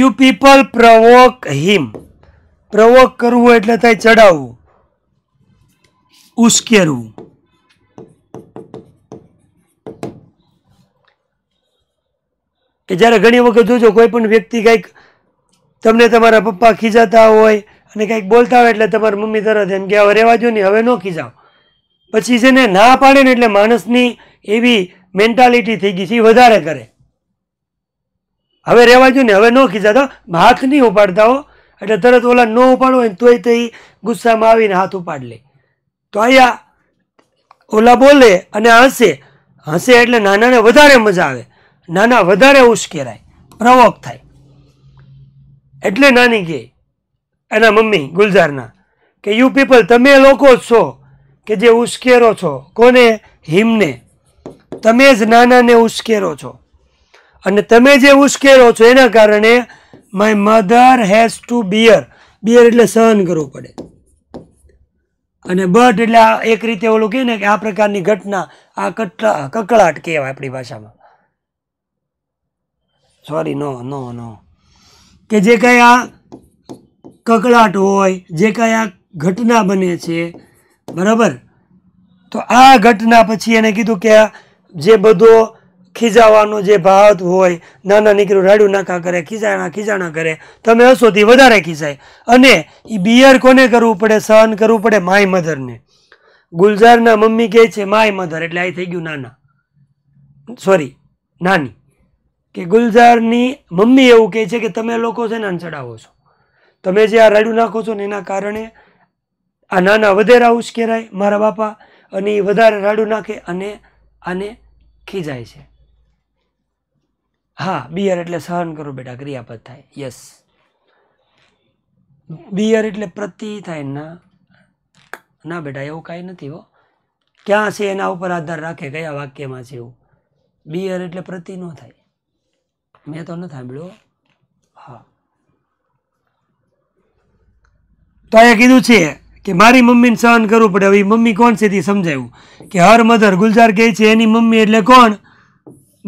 યુ પીપલ પ્રવોક હિમ પ્રવોક કરવું એટલે થાય ચડાવવું ઉશ્કેરવું કે જ્યારે ઘણી વખત જોજો કોઈ પણ વ્યક્તિ કંઈક તમને તમારા પપ્પા ખીજાતા હોય અને કંઈક બોલતા હોય એટલે તમારી મમ્મી તરત એમ કે હવે રહેવા જો ને હવે ન ખીજાવ પછી છે ને ના પાડે ને એટલે માણસની એવી મેન્ટાલિટી થઈ ગઈ છે એ વધારે કરે હવે રહેવા જો ને હવે ન ખીજાતા હાથ નહીં ઉપાડતા હો એટલે તરત ઓલા ન ઉપાડો હોય તોય તે ગુસ્સામાં આવીને હાથ ઉપાડ લે તો અહીંયા ઓલા બોલે અને હસે હસે એટલે નાનાને વધારે મજા આવે નાના વધારે ઉશ્કેરાય પ્રવોક થાય એટલે નાની કહે એના મમ્મી ગુલઝારના કે યુ પીપલ તમે લોકો જ છો કે જે ઉશ્કેરો છો કોને હિમને તમે જ નાનાને ઉશ્કેરો છો અને તમે જે ઉશ્કેરો છો એના કારણે my mother has to bear bear એટલે સહન કરવું પડે અને બટ એટલે આ એક રીતે ઓલું કહે ને કે આ પ્રકારની ઘટના આ કટલા કકળાટ કહેવાય આપણી ભાષામાં સોરી નો નો નો કે જે કંઈ આ કકળાટ હોય જે કાંઈ ઘટના બને છે બરાબર તો આ ઘટના પછી એને કીધું કે જે બધો ખીજાવાનો જે ભાત હોય નાના નીકળ્યું રાડું નાખા કરે ખીજાણા ખીજાણા કરે તમે હસોથી વધારે ખીજાય અને એ બિયર કોને કરવું પડે સહન કરવું પડે માય મધરને ગુલઝારના મમ્મી કહે છે માય મધર એટલે આ થઈ ગયું નાના સોરી નાની કે ગુલઝારની મમ્મી એવું કહે છે કે તમે લોકો છે ને ચડાવો છો તમે જે આ રાડું નાખો છો ને એના કારણે આ નાના વધેરા ઉશ્કેરાય મારા બાપા અને એ વધારે રાડું નાખે અને આને ખીજાય છે હા બિયર એટલે સહન કરો બેટા ક્રિયાપદ થાય યસ બિયર એટલે પ્રતિ થાય ના ના બેટા એવું કાંઈ નથી હો ક્યાં છે એના ઉપર આધાર રાખે કયા વાક્યમાં છે એવું બિયર એટલે પ્રતિ ન થાય મેં તો ન સાંભળ્યો તો એ કીધું છે કે મારી મમ્મીને સહન કરવું પડે હવે મમ્મી કોણ છે તે સમજાયું કે હર મધર ગુલજાર કહે છે એની મમ્મી એટલે કોણ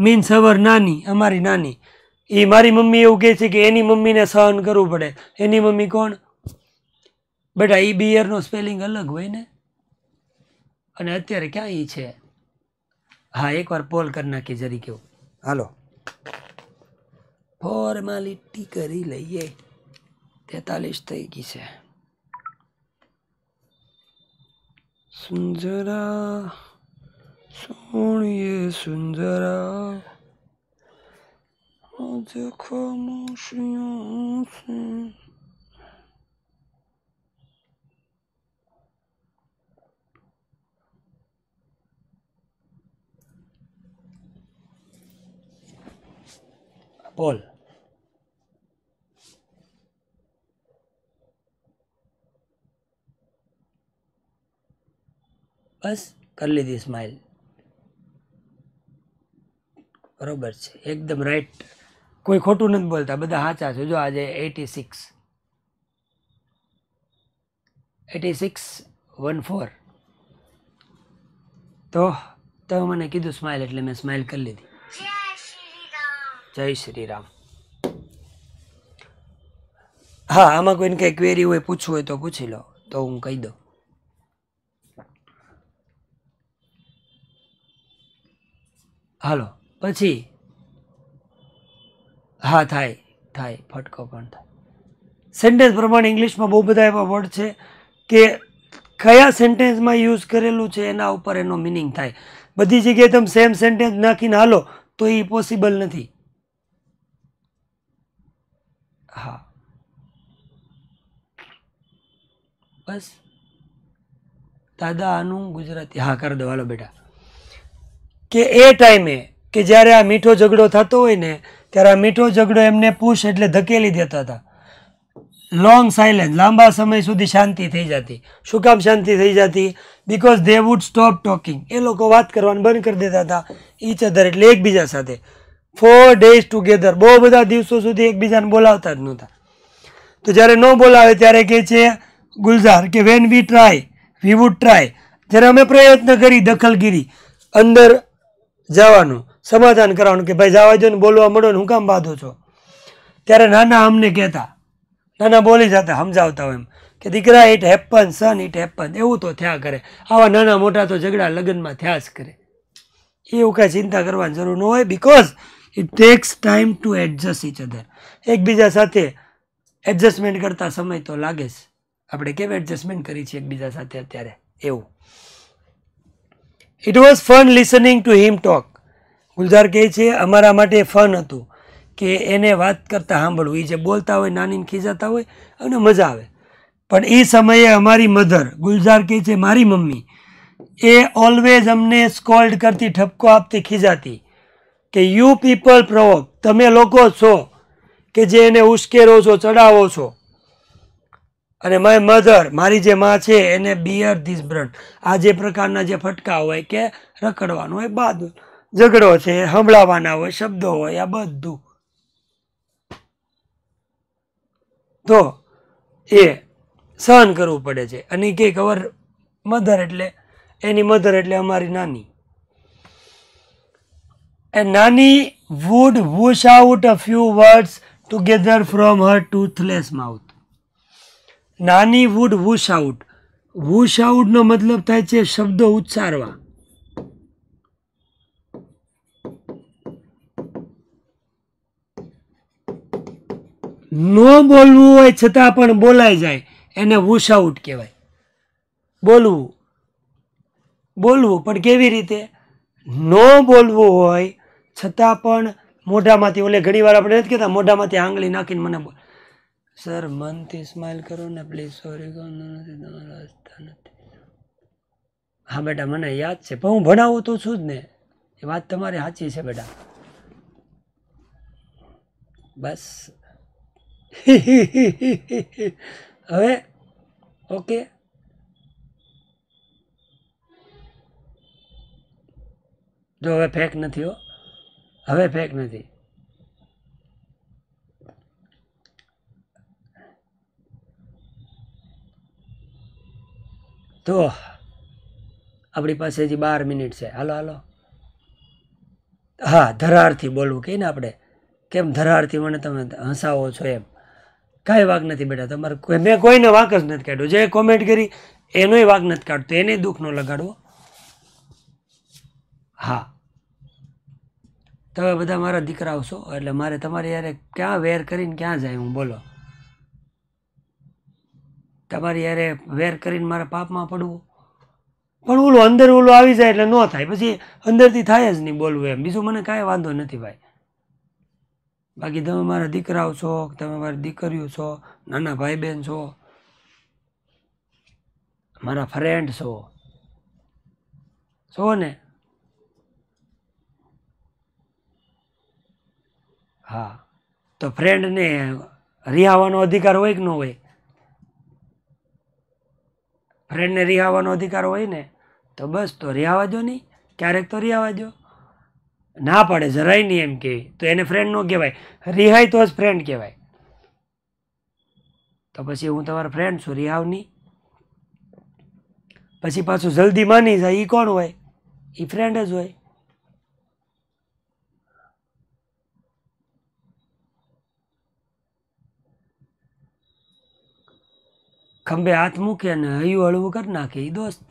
મીન્સ હવર નાની અમારી નાની એ મારી મમ્મી એવું કહે છે કે એની મમ્મીને સહન કરવું પડે એની મમ્મી કોણ બેટા એ બિયરનો સ્પેલિંગ અલગ હોય ને અને અત્યારે ક્યાં એ છે હા એકવાર પોલ કરી નાખી જરી કેવું હાલો ફોર્માલિટી કરી લઈએ તેતાલીસ થઈ ગઈ છે सुंजरा सोनिए सुंजरा आज खामोशियों से Paul. બસ કરી લીધી સ્માઇલ બરોબર છે એકદમ રાઈટ કોઈ ખોટું નથી બોલતા બધા સાચા છે જો આજે eighty six eighty six one four તો તમે મને કીધું સ્માઇલ એટલે મેં સ્માઇલ કરી લીધી જય શ્રી રામ હા આમાં કોઈને કંઈ ક્વેરી હોય પૂછવું હોય તો પૂછી લો તો હું કહી દઉં હાલો પછી હા થાય થાય ફટકો પણ થાય સેન્ટેન્સ પ્રમાણે ઇંગ્લિશમાં બહુ બધા એવા વર્ડ છે કે કયા સેન્ટેન્સમાં યુઝ કરેલું છે એના ઉપર એનો મિનિંગ થાય બધી જગ્યાએ તમે સેમ સેન્ટેન્સ નાખીને હાલો તો એ પોસિબલ નથી હા બસ દાદા આનું ગુજરાતી હા કર દો હાલો બેટા કે એ ટાઈમે કે જ્યારે આ મીઠો ઝઘડો થતો હોય ને ત્યારે આ મીઠો ઝઘડો એમને પુશ એટલે ધકેલી દેતા હતા લોંગ સાયલેન્સ લાંબા સમય સુધી શાંતિ થઈ જતી શું કામ શાંતિ થઈ જતી because they would stop talking એ લોકો વાત કરવાનું બંધ કરી દેતા હતા ઈચ અધર એટલે એકબીજા સાથે ફોર ડેઝ ટુગેધર બહુ બધા દિવસો સુધી એકબીજાને બોલાવતા જ નહોતા તો જ્યારે ન બોલાવે ત્યારે કહે છે ગુલઝાર કે when we try we would try જ્યારે અમે પ્રયત્ન કરી દખલગીરી અંદર જવાનું સમાધાન કરવાનું કે ભાઈ જવા દો બોલવા મળો ને હું કામ બાંધો છો ત્યારે નાના અમને કહેતા નાના બોલી જતા સમજાવતા હોય એમ કે દીકરા it happen son it happen એવું તો થયા કરે આવા નાના મોટા તો ઝઘડા લગ્નમાં થયા જ કરે એવું કાંઈ ચિંતા કરવાની જરૂર ન હોય because it takes time to adjust each other એકબીજા સાથે એડજસ્ટમેન્ટ કરતા સમય તો લાગે જ આપણે કેમ એડજસ્ટમેન્ટ કરી છીએ એકબીજા સાથે અત્યારે એવું it was fun listening to him talk Gulzar કહે છે અમારા માટે ફન હતું કે એને વાત કરતાં સાંભળવું એ જે બોલતા હોય નાની ખીજાતા હોય અને મજા આવે પણ એ સમયે અમારી મધર ગુલઝાર કહે છે મારી મમ્મી એ ઓલવેઝ અમને સ્કોલ્ડ કરતી ઠપકો આપતી ખીજાતી કે યુ પીપલ પ્રવોક તમે લોકો છો કે જે એને ઉશ્કેરો છો ચડાવો છો અને માય મધર મારી જે માં છે એને બિયર ધીસ બ્રડ આ જે પ્રકારના જે ફટકા હોય કે રખડવાનો હોય બાદ ઝઘડો છે સંભળાવાના હોય શબ્દો હોય આ બધું તો એ સહન કરવું પડે છે અને કે કવર મધર એટલે એની મધર એટલે અમારી નાની એ nani would whoosh out a few words together from her toothless mouth nani would whoosh out whoosh આઉટનો મતલબ થાય છે શબ્દો ઉચ્ચારવા ન બોલવું હોય છતાં પણ બોલાઈ જાય એને વુશ આઉટ કહેવાય બોલવું બોલવું પણ કેવી રીતે ન બોલવું હોય છતાં પણ મોઢામાંથી ઓલે ઘણીવાર આપણે નથી કહેતા મોઢામાંથી આંગળી નાખીને મને બોલ સર મનથી સ્માઇલ કરો ને પ્લીઝ સોરી કહું નથી તમારા હસતા નથી હા બેટા મને યાદ છે પણ હું ભણાવું તો છું જ ને એ વાત તમારી સાચી છે બેટા બસ હવે ઓકે જો હવે ફેક નથી હો હવે ફેક નથી તો આપણી પાસે હજી બાર મિનિટ છે હાલો હાલો હા ધરારથી બોલવું કહીને આપણે કેમ ધરારથી મને તમે હસાવો છો એમ કાંઈ વાંક નથી બેટા તમારે મેં કોઈને વાંક જ નથી કાઢ્યો જે કોમેન્ટ કરી એનોય વાંક નથી કાઢતો એને દુઃખ ન લગાડવો હા તમે બધા મારા દીકરા આવશો એટલે મારે તમારી યારે ક્યાં વેર કરીને ક્યાં જાય હું બોલો તમારી યારે વેર કરીને મારા પાપમાં પડવું પણ ઓલું અંદર ઓલું આવી જાય એટલે ન થાય પછી અંદરથી થાય જ નહીં બોલવું એમ બીજું મને કાંઈ વાંધો નથી ભાઈ બાકી તમે મારા દીકરાઓ છો તમે મારી દીકરીઓ છો નાના ભાઈ બહેન છો મારા ફ્રેન્ડ છો છો ને હા તો ફ્રેન્ડને રિયાવાનો અધિકાર હોય કે ન હોય ફ્રેન્ડને રિહાવાનો અધિકાર હોય ને તો બસ તો રિહાવા જો નહીં ક્યારેક તો રિહાવા જો ના પાડે જરાય નહીં એમ કે તો એને ફ્રેન્ડ ન કહેવાય રિહાય તો જ ફ્રેન્ડ કહેવાય તો પછી હું તમારો ફ્રેન્ડ છું રિહાવ નહીં પછી પાછું જલ્દી માની જાય એ કોણ હોય એ ફ્રેન્ડ જ હોય ખંભે હાથ મૂકે અને હયું હળવું કરી નાખે એ દોસ્ત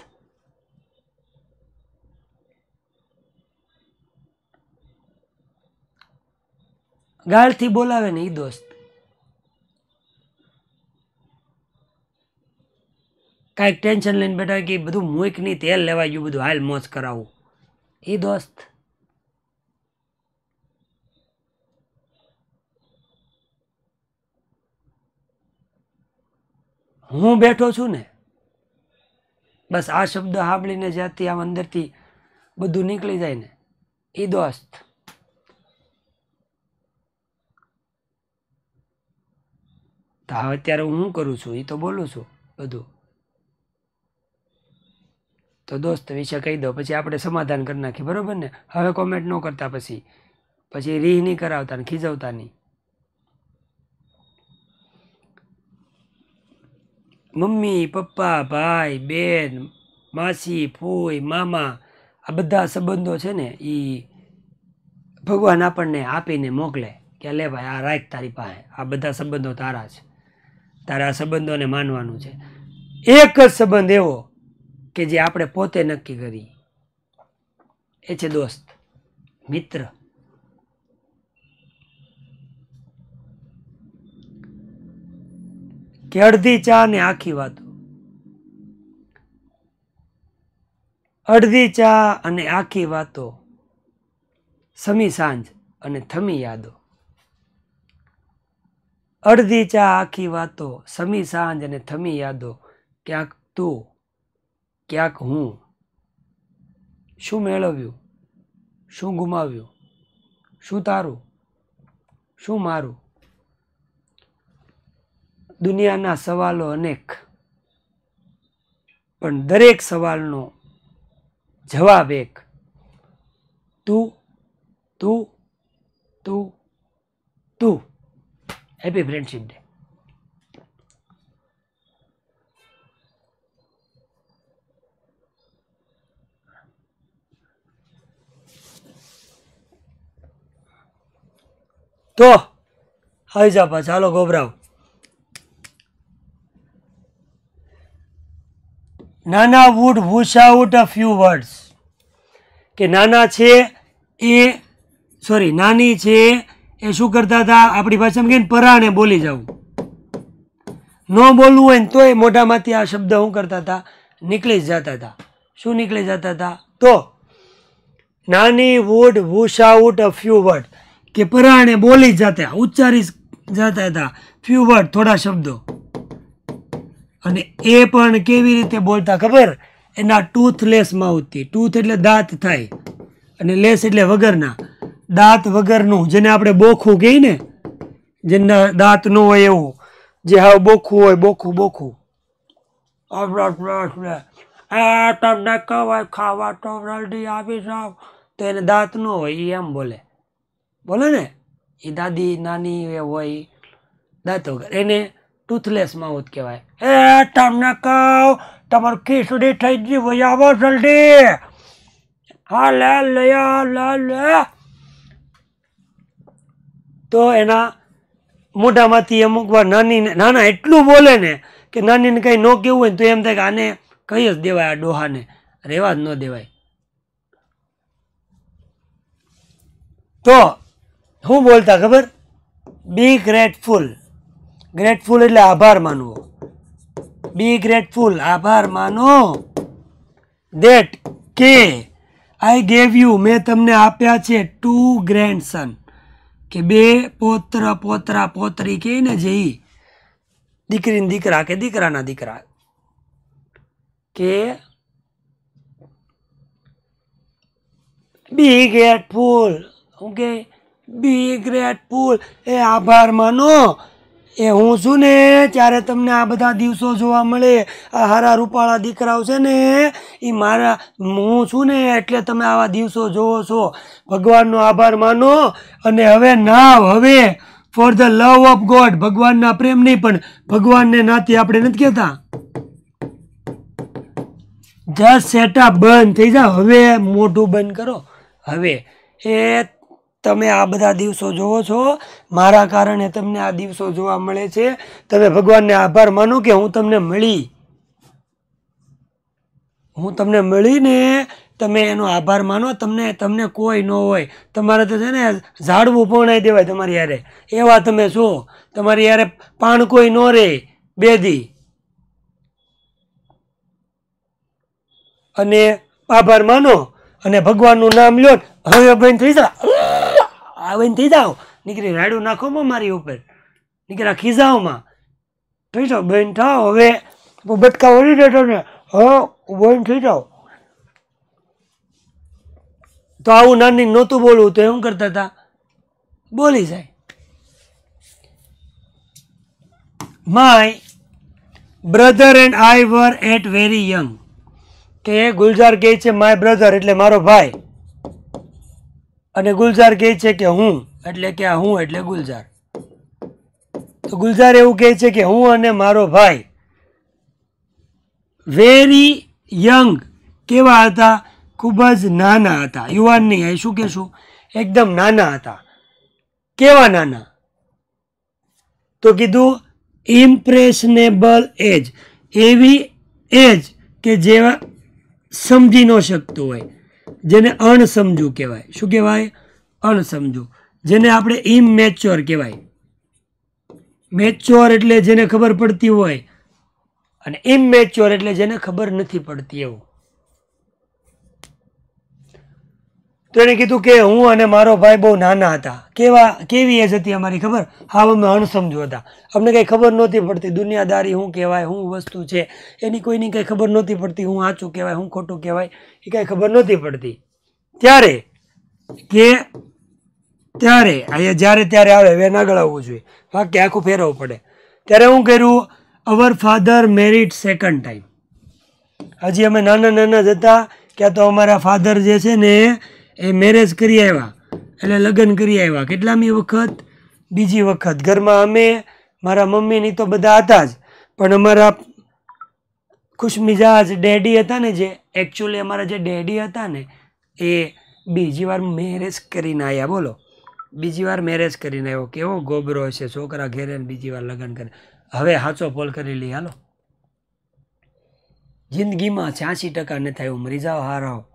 ગાળથી બોલાવે ને એ દોસ્ત કાંઈક ટેન્શન લઈને બેઠા કે બધું મૂક નહીં તેલ લેવા ગયું બધું હાલ મોજ કરાવું એ દોસ્ત હું બેઠો છું ને બસ આ શબ્દ સાંભળીને જ્યાંથી આમ અંદરથી બધું નીકળી જાય ને એ દોસ્ત તો હવે અત્યારે હું શું કરું છું એ તો બોલું છું બધું તો દોસ્ત વિશે કહી દો પછી આપણે સમાધાન કરી નાખીએ બરાબર ને હવે કોમેન્ટ ન કરતા પછી પછી રીહ નહીં કરાવતા ને ખીજવતા નહીં મમ્મી પપ્પા ભાઈ બેન માસી ફોઈ મામા આ બધા સંબંધો છે ને એ ભગવાન આપણને આપીને મોકલે કે લે ભાઈ આ રાખ તારી પાસે આ બધા સંબંધો તારા છે તારા આ સંબંધોને માનવાનું છે એક જ સંબંધ એવો કે જે આપણે પોતે નક્કી કરી એ છે દોસ્ત મિત્ર કે અડધી ચા ને આખી વાતો અડધી ચા અને આખી વાતો સમી સાંજ અને થમી યાદો અડધી ચા આખી વાતો સમી સાંજ અને થમી યાદો ક્યાંક તું ક્યાંક હું શું મેળવ્યું શું ગુમાવ્યું શું તારું શું મારું દુનિયાના સવાલો અનેક પણ દરેક સવાલનો જવાબ એક તું તું તું તું હેપી ફ્રેન્ડશીપ ડે તો આવી જા પા ચાલો ગોબરાવ nana would whoosh out a few words કે નાના છે એ સોરી નાની છે એ શું કરતા હતા આપણી ભાષામાં કહીને પરાણે બોલી જવું ન બોલવું હોય ને તોય મોઢામાંથી આ શબ્દ શું કરતા હતા નીકળી જતા હતા શું નીકળી જતા હતા તો nani would whoosh out a few word કે પરાણે બોલી જતા ઉચ્ચારી જતા હતા ફ્યુ વર્ડ થોડા શબ્દો અને એ પણ કેવી રીતે બોલતા ખબર એના ટૂથલેસ માઉથથી ટૂથ એટલે દાંત થાય અને લેસ એટલે વગરના દાંત વગરનું જેને આપણે બોખું કહીએ ને જેના દાંત ન હોય એવું જે હા બોખું હોય બોખું બોખું આ તમને કહેવાય ખાવા તો જલ્દી આવી જાવ તો એને દાંત ન હોય એ એમ બોલે બોલે ને એ દાદી નાની એ હોય દાંત વગર એને ટૂથલેસ માઉથ કહેવાય એ તમને કહું તમારું ખીચડી થઈ ગયું ભાઈ આવો જલ્દી હા લે લે લે લે તો એના મોઢામાંથી અમુક વાર નાની નાના એટલું બોલે ને કે નાનીને કંઈ ન કેવું હોય તો એમ થાય કે આને કહી જ દેવાય આ ડોહાને રહેવા જ ન દેવાય તો શું બોલતા ખબર બી ગ્રેટફુલ ગ્રેટફુલ એટલે આભાર માનવો બી ગ્રેટફુલ આભાર માનો દેટ કે આઈ ગેવ યુ મેં તમને આપ્યા છે ટુ ગ્રેન્ડસન કે બે પોત્ર પોતરા પોતરી કે ને જે દીકરીને દીકરા કે દીકરાના દીકરા કે be grateful okay be grateful એ આભાર માનો એ હું છું ને ત્યારે તમને આ બધા દિવસો જોવા મળે આ હારા રૂપાળા દીકરાઓ છે ને એ મારા હું છું ને એટલે તમે આવા દિવસો જોવો છો ભગવાનનો આભાર માનો અને હવે ના હવે for the love of God ભગવાનના પ્રેમ નહીં પણ ભગવાનને નાતી આપણે નથી કહેતા જસ સેટા બંધ થઈ જા હવે મોઢું બંધ કરો હવે એ તમે આ બધા દિવસો જોવો છો મારા કારણે તમને આ દિવસો જોવા મળે છે તમે ભગવાનને આભાર માનો કે હું તમને મળી હું તમને મળીને તમે એનો આભાર માનો તમને તમને કોઈ ન હોય તમારે તો છે ને ઝાડવું પહોંચાઈ દેવાય તમારી યારે એવા તમે છો તમારી યારે પાણ કોઈ ન રહે બેદી અને આભાર માનો અને ભગવાનનું નામ લ્યો હવે ભાઈ થઈ જાય આવીને થઈ જાઓ નીકળી રાડું નાખોમાં મારી ઉપર નીકળ્યા ખીજાઓમાં થઈ જાઓ બેન થાવ હવે હું બટકા વળી દેતો ને હો બેન થઈ જાઓ તો આવું નાની નહોતું બોલવું તો એમ કરતા હતા બોલી જાય my brother and I were at very young કે ગુલઝાર કહે છે માય બ્રધર એટલે મારો ભાઈ અને ગુલઝાર કહે છે કે હું એટલે કે હું એટલે ગુલઝાર તો ગુલઝાર એવું કહે છે કે હું અને મારો ભાઈ વેરી યંગ કેવા હતા ખૂબ જ નાના હતા યુવાન નહીં અહીં શું કહેશું એકદમ નાના હતા કેવા નાના તો કીધું ઇમ્પ્રેશનેબલ એજ એવી એજ કે જેવા સમજી ન શકતું હોય જેને અણસમજુ કહેવાય શું કહેવાય અણસમજુ જેને આપણે ઇમેચ્યોર કહેવાય મેચ્યોર એટલે જેને ખબર પડતી હોય અને ઇમેચ્યોર એટલે જેને ખબર નથી પડતી એવું તો એણે કીધું કે હું અને મારો ભાઈ બહુ નાના હતા કેવા કેવી એજ હતી અમારી ખબર હાવ અમે અણસમજો હતા અમને કંઈ ખબર નહોતી પડતી દુનિયાદારી શું કહેવાય શું વસ્તુ છે એની કોઈની કંઈ ખબર નહોતી પડતી હું આચું કહેવાય હું ખોટું કહેવાય એ કાંઈ ખબર નહોતી પડતી ત્યારે કે ત્યારે અહીંયા જ્યારે ત્યારે આવે હવે આગળ આવવું જોઈએ વાક્ય આખું ફેરવવું પડે ત્યારે હું કર્યું our father married second time હજી અમે નાના નાના જ હતા ક્યાં તો અમારા ફાધર જે છે ને એ મેરેજ કરી આવ્યા એટલે લગ્ન કરી આવ્યા કેટલામી વખત બીજી વખત ઘરમાં અમે મારા મમ્મીની તો બધા હતા જ પણ અમારા ખુશમિજાજ ડેડી હતા ને જે એકચ્યુઅલી અમારા જે ડેડી હતા ને એ બીજી વાર મેરેજ કરીને આવ્યા બોલો બીજી વાર મેરેજ કરીને આવ્યો કેવો ગોબરો છે છોકરા ઘેરે બીજી વાર લગ્ન કરે હવે હાચો ફોલ કરી લઈ હાલો જિંદગીમાં છ્યાસી ટકા ન થાય એવું મરી જાઓ હારાઓ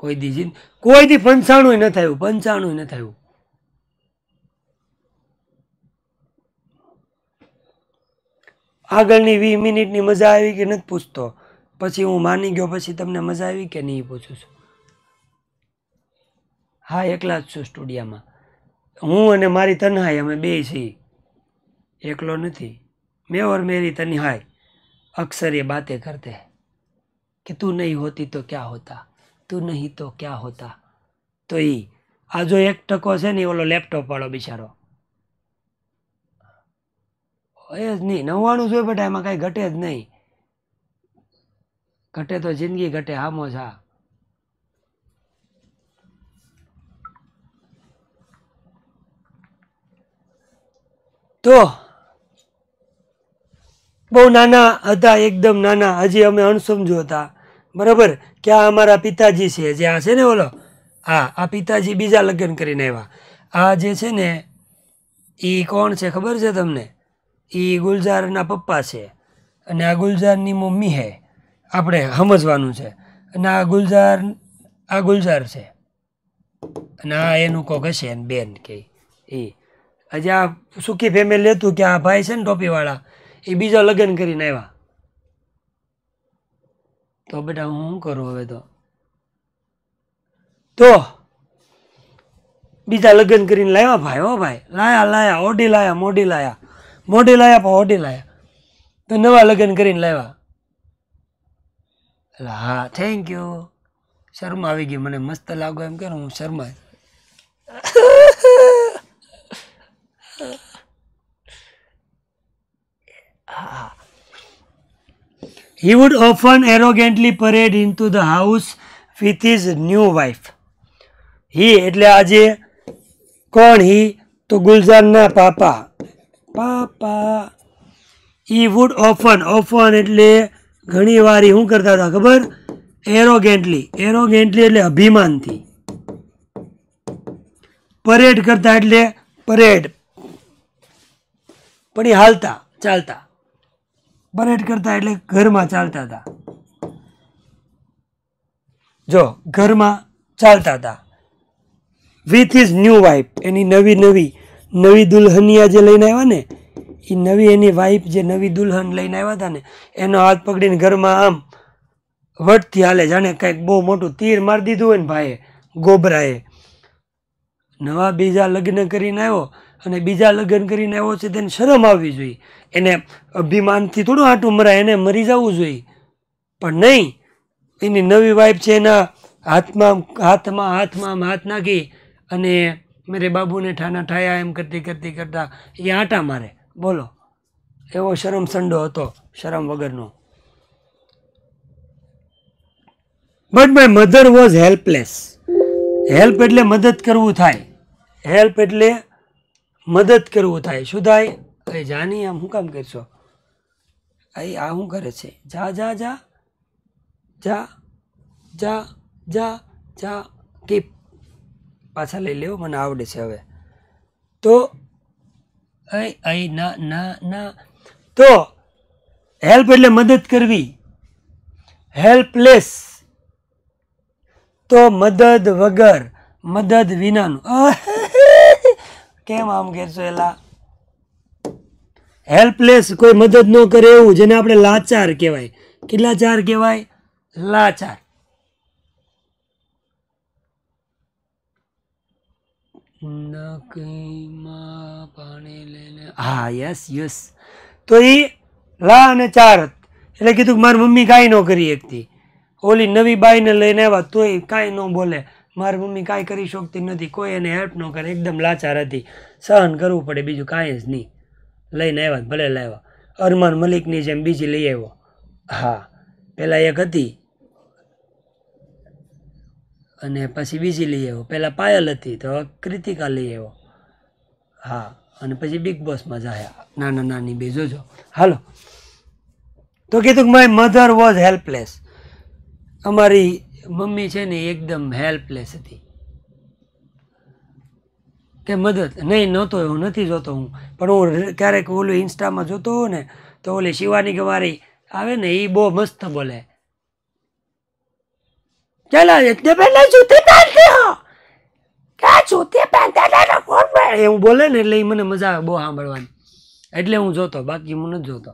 કોઈ દી કોઈ દી પંચાણું ન થયું પંચાણું ન થયું આગળની વીસ મિનિટની મજા આવી કે નથી પૂછતો પછી હું માની ગયો પછી તમને મજા આવી કે નહીં પૂછું છું હા એકલા જ છું સ્ટુડિયામાં હું અને મારી તન્હાઈ અમે બે છીએ એકલો નથી મેં ઓર મેરી તન્હાઈ અક્ષર એ બાતે કરતે કે તું નહીં હોતી તો ક્યાં હોતા તું નહીં તો ક્યાં હોતા તો એ આ જો એક ટકો છે ને ઓલો લેપટોપવાળો બિચારો એ જ નહીં નવ્વાણું જોઈએ બેટા એમાં કાંઈ ઘટે જ નહીં ઘટે તો જિંદગી ઘટે હામો જ હા તો બહુ નાના હતા એકદમ નાના હજી અમે અણસમજો હતા બરાબર કે આ અમારા પિતાજી છે જે આ છે ને ઓલો હા આ પિતાજી બીજા લગ્ન કરીને આવ્યા આ જે છે ને એ કોણ છે ખબર છે તમને એ ગુલઝારના પપ્પા છે અને આ ગુલઝારની મમ્મી હે આપણે સમજવાનું છે અને આ ગુલઝાર આ ગુલઝાર છે અને આ એનું કોક હશે એને બેન કે એ હજી આ સુખી ફેમિલી હતું કે આ ભાઈ છે ને ટોપીવાળા એ બીજા લગ્ન કરીને આવ્યા તો બેટા હું શું કરું હવે તો તો બીજા લગ્ન કરીને લાવ્યા ભાઈ હો ભાઈ લાયા લાયા ઓઢી લાયા મોઢી લાયા મોઢી લાયા પણ ઓઢી લાયા તો નવા લગ્ન કરીને લાવ્યા એટલે હા થેન્ક યુ શર્મા આવી ગઈ મને મસ્ત લાગો એમ કે હું શરમાય હા He would often arrogantly parade into the house with his new wife. હી એટલે આજે કોણ હી તો ગુલઝારના પાપા પાપા ઈ વુડ ઓફન ઓફન એટલે ઘણી વાર શું કરતા હતા ખબર એરોગેન્ટલી એરોગેન્ટલી એટલે અભિમાનથી પરેડ કરતા એટલે પરેડ પણ એ હાલતા ચાલતા બરેટ કરતા એટલે ઘરમાં ચાલતા હતા જો ઘરમાં ચાલતા હતા વિથ ઇઝ ન્યૂ વાઇફ એની નવી નવી નવી દુલ્હનિયા જે લઈને આવ્યા ને એ નવી એની વાઇફ જે નવી દુલ્હન લઈને આવ્યા હતા ને એનો હાથ પકડીને ઘરમાં આમ વટથી હાલે જાણે કંઈક બહુ મોટું તીર મારી દીધું હોય ને ભાઈએ ગોબરાએ નવા બીજા લગ્ન કરીને આવ્યો અને બીજા લગ્ન કરીને આવ્યો છે તેને શરમ આવવી જોઈએ એને અભિમાનથી થોડું આંટું મરાય એને મરી જવું જોઈએ પણ નહીં એની નવી વાઈફ છે એના હાથમાં હાથમાં હાથમાં હાથ નાખી અને મેરે બાબુને ઠાના ઠાયા એમ કરતી કરતી કરતા એ આંટા મારે બોલો એવો શરમ સંડો હતો શરમ વગરનો but my mother was helpless help એટલે મદદ કરવું થાય હેલ્પ એટલે મદદ કરવું થાય શું થાય અરે જાની આમ શું કામ કરશો અહીં આ શું કરે છે જા જા જા જા જા જા જા કીપ પાછા લઈ લેવો મને આવડે છે હવે તો અહીં અહીં ના ના ના તો હેલ્પ એટલે મદદ કરવી હેલ્પલેસ તો મદદ વગર મદદ વિનાનું કેમ આમ કહેશો એલા હેલ્પલેસ કોઈ મદદ ન કરે એવું જેને આપણે લાચાર કહેવાય કેટલા ચાર કહેવાય લાચાર હા યસ યસ તો એ લા અને ચાર એટલે કીધું કે મારી મમ્મી કાંઈ ન કરી એકથી ઓલી નવી બાઈને લઈને આવ્યા તોય કાંઈ ન બોલે મારી મમ્મી કાંઈ કરી શકતી નથી કોઈ એને હેલ્પ ન કરે એકદમ લાચાર હતી સહન કરવું પડે બીજું કાંઈ જ નહીં લઈને આવ્યા ભલે લાવ્યા અરમાન મલિકની જેમ બીજી લઈ આવ્યો હા પહેલાં એક હતી અને પછી બીજી લઈ આવ્યો પહેલાં પાયલ હતી તો ક્રિતિકા લઈ આવ્યો હા અને પછી બિગ બોસમાં જાયા નાના નાની બે જોજો હાલો તો કીધું કે માય મધર વોઝ હેલ્પલેસ અમારી મમ્મી છે ને એકદમ હેલ્પલેસ હતી કે મદદ નહીં નહોતો હું નથી જોતો હું પણ હું ક્યારેક ઓલું ઇન્સ્ટામાં જોતો હોઉં ને તો ઓલી શિવાની ગવારી આવે ને એ બહુ મસ્ત બોલે ચલો એટલે પહેલા જૂતે ક્યાં જૂતે એ હું બોલે ને એટલે એ મને મજા આવે બહુ સાંભળવાની એટલે હું જોતો બાકી હું નથી જોતો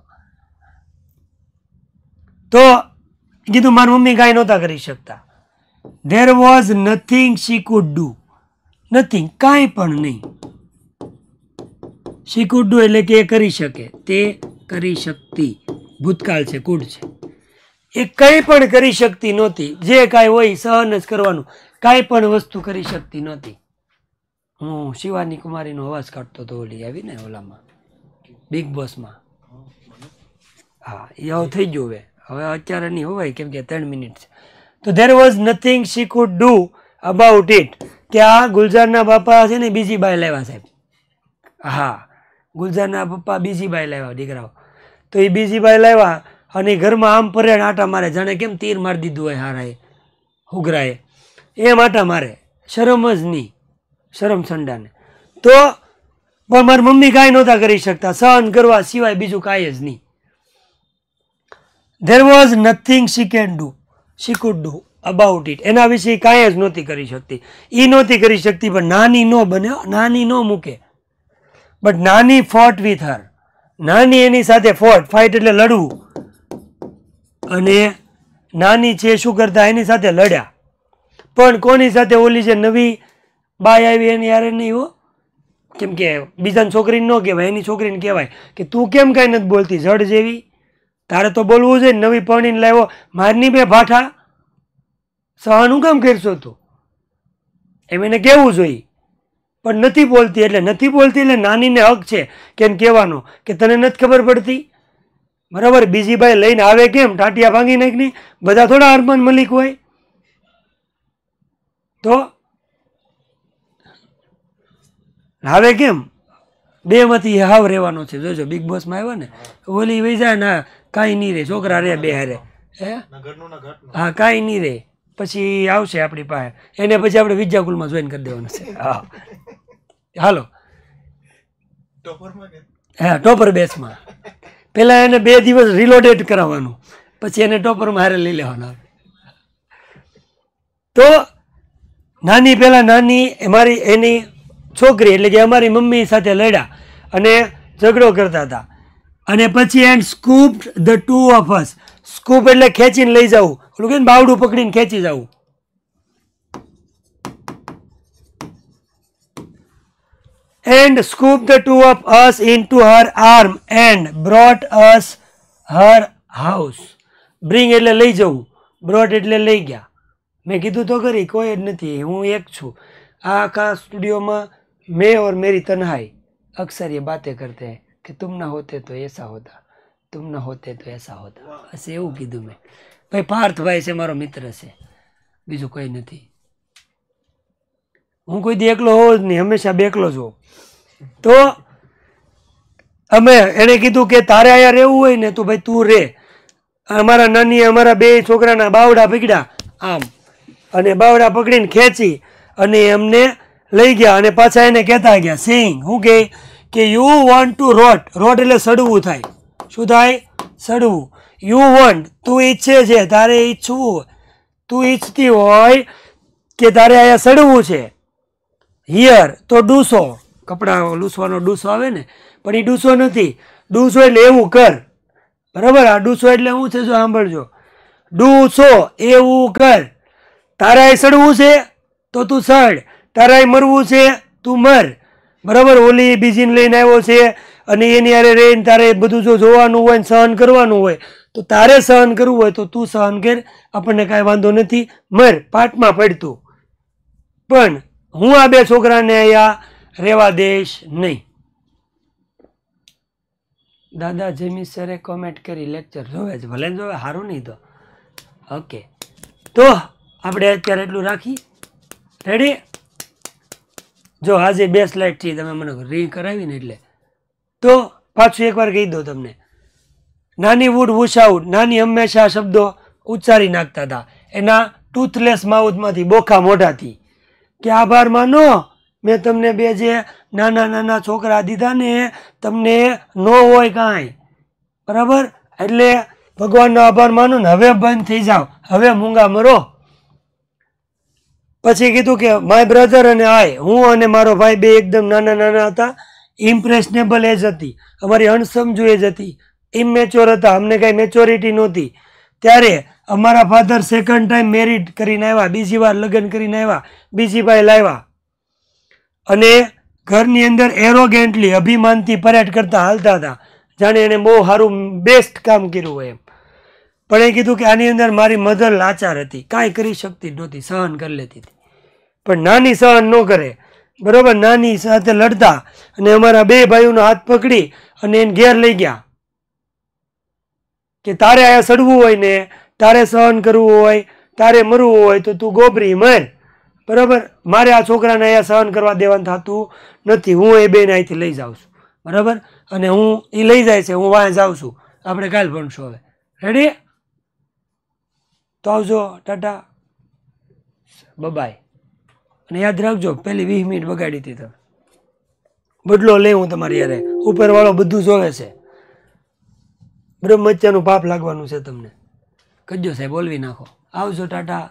તો કીધું મારી મમ્મી કાંઈ નહોતા કરી શકતા there was nothing she could do nothing કાંઈ પણ નહીં શી કુડ ડુ એટલે કે એ કરી શકે તે કરી શકતી ભૂતકાળ છે કુડ છે એ કંઈ પણ કરી શકતી નહોતી જે કાંઈ હોય સહન જ કરવાનું કાંઈ પણ વસ્તુ કરી શકતી નહોતી હું શિવાની કુમારીનો અવાજ કાઢતો હતો ઓલી આવીને ઓલામાં બિગ બોસમાં હા એ આવું થઈ ગયું હવે હવે અત્યારે નહીં હોય કેમ કે ત્રણ મિનિટ છે તો there was nothing she could do about it કે આ ગુલઝારના બાપા છે ને બીજી બાઈ લાવ્યા સાહેબ હા ગુલઝારના પપ્પા બીજી બાઈ લાવ્યા દીકરાઓ તો એ બીજી બાઈ લાવ્યા અને ઘરમાં આમ પરેણ આટા મારે જાણે કેમ તીર મારી દીધું હોય હારાએ હુગરાએ એમ આટા મારે શરમ જ નહીં શરમ સંડાને તો પણ મારી મમ્મી કાંઈ નહોતા કરી શકતા સહન કરવા સિવાય બીજું કાંઈ જ નહીં there was nothing she can do she could do about it એના વિશે કાંઈ જ નહોતી કરી શકતી એ નહોતી કરી શકતી પણ નાની ન બને નાની ન મૂકે બટ નાની ફોટ વિથ હર નાની એની સાથે ફોટ ફાઇટ એટલે લડવું અને નાની છે શું કરતા એની સાથે લડ્યા પણ કોની સાથે ઓલી જે નવી બાય આવી એની યારે નહીં હો કેમ કે બીજાની છોકરીને ન કહેવાય એની છોકરીને કહેવાય કે તું કેમ કાંઈ નથી બોલતી જડ જેવી તારે તો બોલવું છે નવી પરણીને લાવ્યો મારની બે ભાઠા સહાનું કામ કરશો તું એમ એને કહેવું જોઈએ પણ નથી બોલતી એટલે નથી બોલતી એટલે નાનીને હક છે કેમ કહેવાનો કે તને નથી ખબર પડતી બરાબર બીજી ભાઈ લઈને આવે કેમ ટાટિયા ભાંગી નાખની બધા થોડા અરમાન મલિક હોય તો આવે કેમ બેમાંથી હાવ રહેવાનો છે જોજો બિગ બોસમાં આવ્યા ને ઓલી વૈજા ના કાંઈ નહીં રહે છોકરા રે બે હારે હે હા કાંઈ નહીં રહે પછી આવશે આપણી પાસે એને પછી આપણે વિદ્યાકુલમાં જોઈન કરી દેવાનું છે હા હાલો હા ટોપર બેસમાં પહેલાં એને બે દિવસ રિલોડેટ કરાવવાનું પછી એને ટોપરમાં હારે લઈ લેવાના તો નાની પહેલાં નાની મારી એની છોકરી એટલે કે અમારી મમ્મી સાથે લડ્યા અને ઝઘડો કરતા હતા અને પછી and scoop the two of us scoop એટલે ખેંચીને લઈ જવું એટલું કે બાવડું પકડીને ખેંચી જવું and scoop the two of us into her arm and brought us her house bring એટલે લઈ જવું બ્રોટ એટલે લઈ ગયા મેં કીધું તો કરી કોઈ જ નથી હું એક છું આ આખા સ્ટુડિયોમાં મેં ઓર મેરી તનહાઈ અક્ષર એ બાતે કરતે હૈ કે तुम ना होते तो ऐसा होता तुम ના હોતે તો એસા હોતા બસ એવું કીધું મેં ભાઈ પાર્થભાઈ છે મારો મિત્ર છે બીજું કંઈ નથી હું કોઈ દી એકલો હોઉં જ નહીં હંમેશા બેકલો જ હોઉં તો અમે એણે કીધું કે તારે અહીંયા રહેવું હોય ને તો ભાઈ તું રે અમારા નાની અમારા બે છોકરાના બાવડા પકડ્યા આમ અને બાવડા પકડીને ખેંચી અને એમને લઈ ગયા અને પાછા એને કહેતા ગયા સિંહ હું કહે કે you want to rot rot એટલે સડવું થાય શું થાય સડવું યુ વોન્ટ તું ઈચ્છે છે તારે ઈચ્છવું તું ઈચ્છતી હોય કે તારે અહીંયા સડવું છે હિયર તો ડૂસો કપડાં લૂસવાનો ડૂસો આવે ને પણ એ ડૂસો નથી ડૂસો એટલે એવું કર બરાબર આ ડૂસો એટલે શું છે જો સાંભળજો ડૂસો એવું કર તારા એ સડવું છે તો તું સડ તારાએ મરવું છે તું મર બરાબર ઓલી બીજીને લઈને આવ્યો છે અને એની યારે રહીને તારે બધું જો જોવાનું હોય ને સહન કરવાનું હોય તો તારે સહન કરવું હોય તો તું સહન કર આપણને કાંઈ વાંધો નથી મર પાઠમાં પડતું પણ હું આ બે છોકરાને અહીંયા રહેવા દઈશ નહીં દાદા જમી સરે કોમેન્ટ કરી લેક્ચર જોવે જ ભલે જોવે સારું નહીં તો ઓકે તો આપણે અત્યારે એટલું રાખી રેડી જો આજે બે સ્લાઇડ છે તમે મને રી કરાવીને એટલે તો પાછું એકવાર કહી દો તમને નાની વુડ વુશ આઉટ નાની હંમેશા શબ્દો ઉચ્ચારી નાખતા હતા એના ટૂથલેસ માઉથમાંથી બોખા મોઢાથી કે આભાર માનો મેં તમને બે જે નાના નાના છોકરા દીધા ને તમને ન હોય કાંઈ બરાબર એટલે ભગવાનનો આભાર માનો ને હવે બંધ થઈ જાઓ હવે મૂંગા મરો પછી કીધું કે માય બ્રધર અને આય હું અને મારો ભાઈ બે એકદમ નાના નાના હતા ઇમ્પ્રેશનેબલ એજ હતી અમારી અણસમજુ એજ હતી ઇમેચ્યોર હતા અમને કાંઈ મેચ્યોરિટી નહોતી ત્યારે અમારા ફાધર સેકન્ડ ટાઈમ મેરિડ કરીને આવ્યા બીજી વાર લગ્ન કરીને આવ્યા બીજી ભાઈ લાવ્યા અને ઘરની અંદર એરોગેન્ટલી અભિમાનથી પરેડ કરતા હાલતા હતા જાણે એણે બહુ સારું બેસ્ટ કામ કર્યું હોય એમ પણ એ કીધું કે આની અંદર મારી મધર લાચાર હતી કાંઈ કરી શકતી નહોતી સહન કરી લેતી હતી પણ નાની સહન ન કરે બરાબર નાની સાથે લડતા અને અમારા બે ભાઈઓનો હાથ પકડી અને એને ઘેર લઈ ગયા કે તારે અહીંયા સડવું હોય ને તારે સહન કરવું હોય તારે મરવું હોય તો તું ગોબરી મર બરાબર મારે આ છોકરાને અહીંયા સહન કરવા દેવાનું થતું નથી હું એ બેને અહીંથી લઈ જાઉં છું બરાબર અને હું એ લઈ જાય છે હું વાંહે જાઉં છું આપણે કાલ ભણશું હવે રેડી તો આવજો ટાટા બબાય અને યાદ રાખજો પહેલી વીસ મિનિટ બગાડી હતી તમે બદલો લે હું તમારી યારે ઉપરવાળો બધું જોવે છે બ્રહ્મચર્યનું પાપ લાગવાનું છે તમને કજો સાહેબ બોલવી નાખો આવજો ટાટા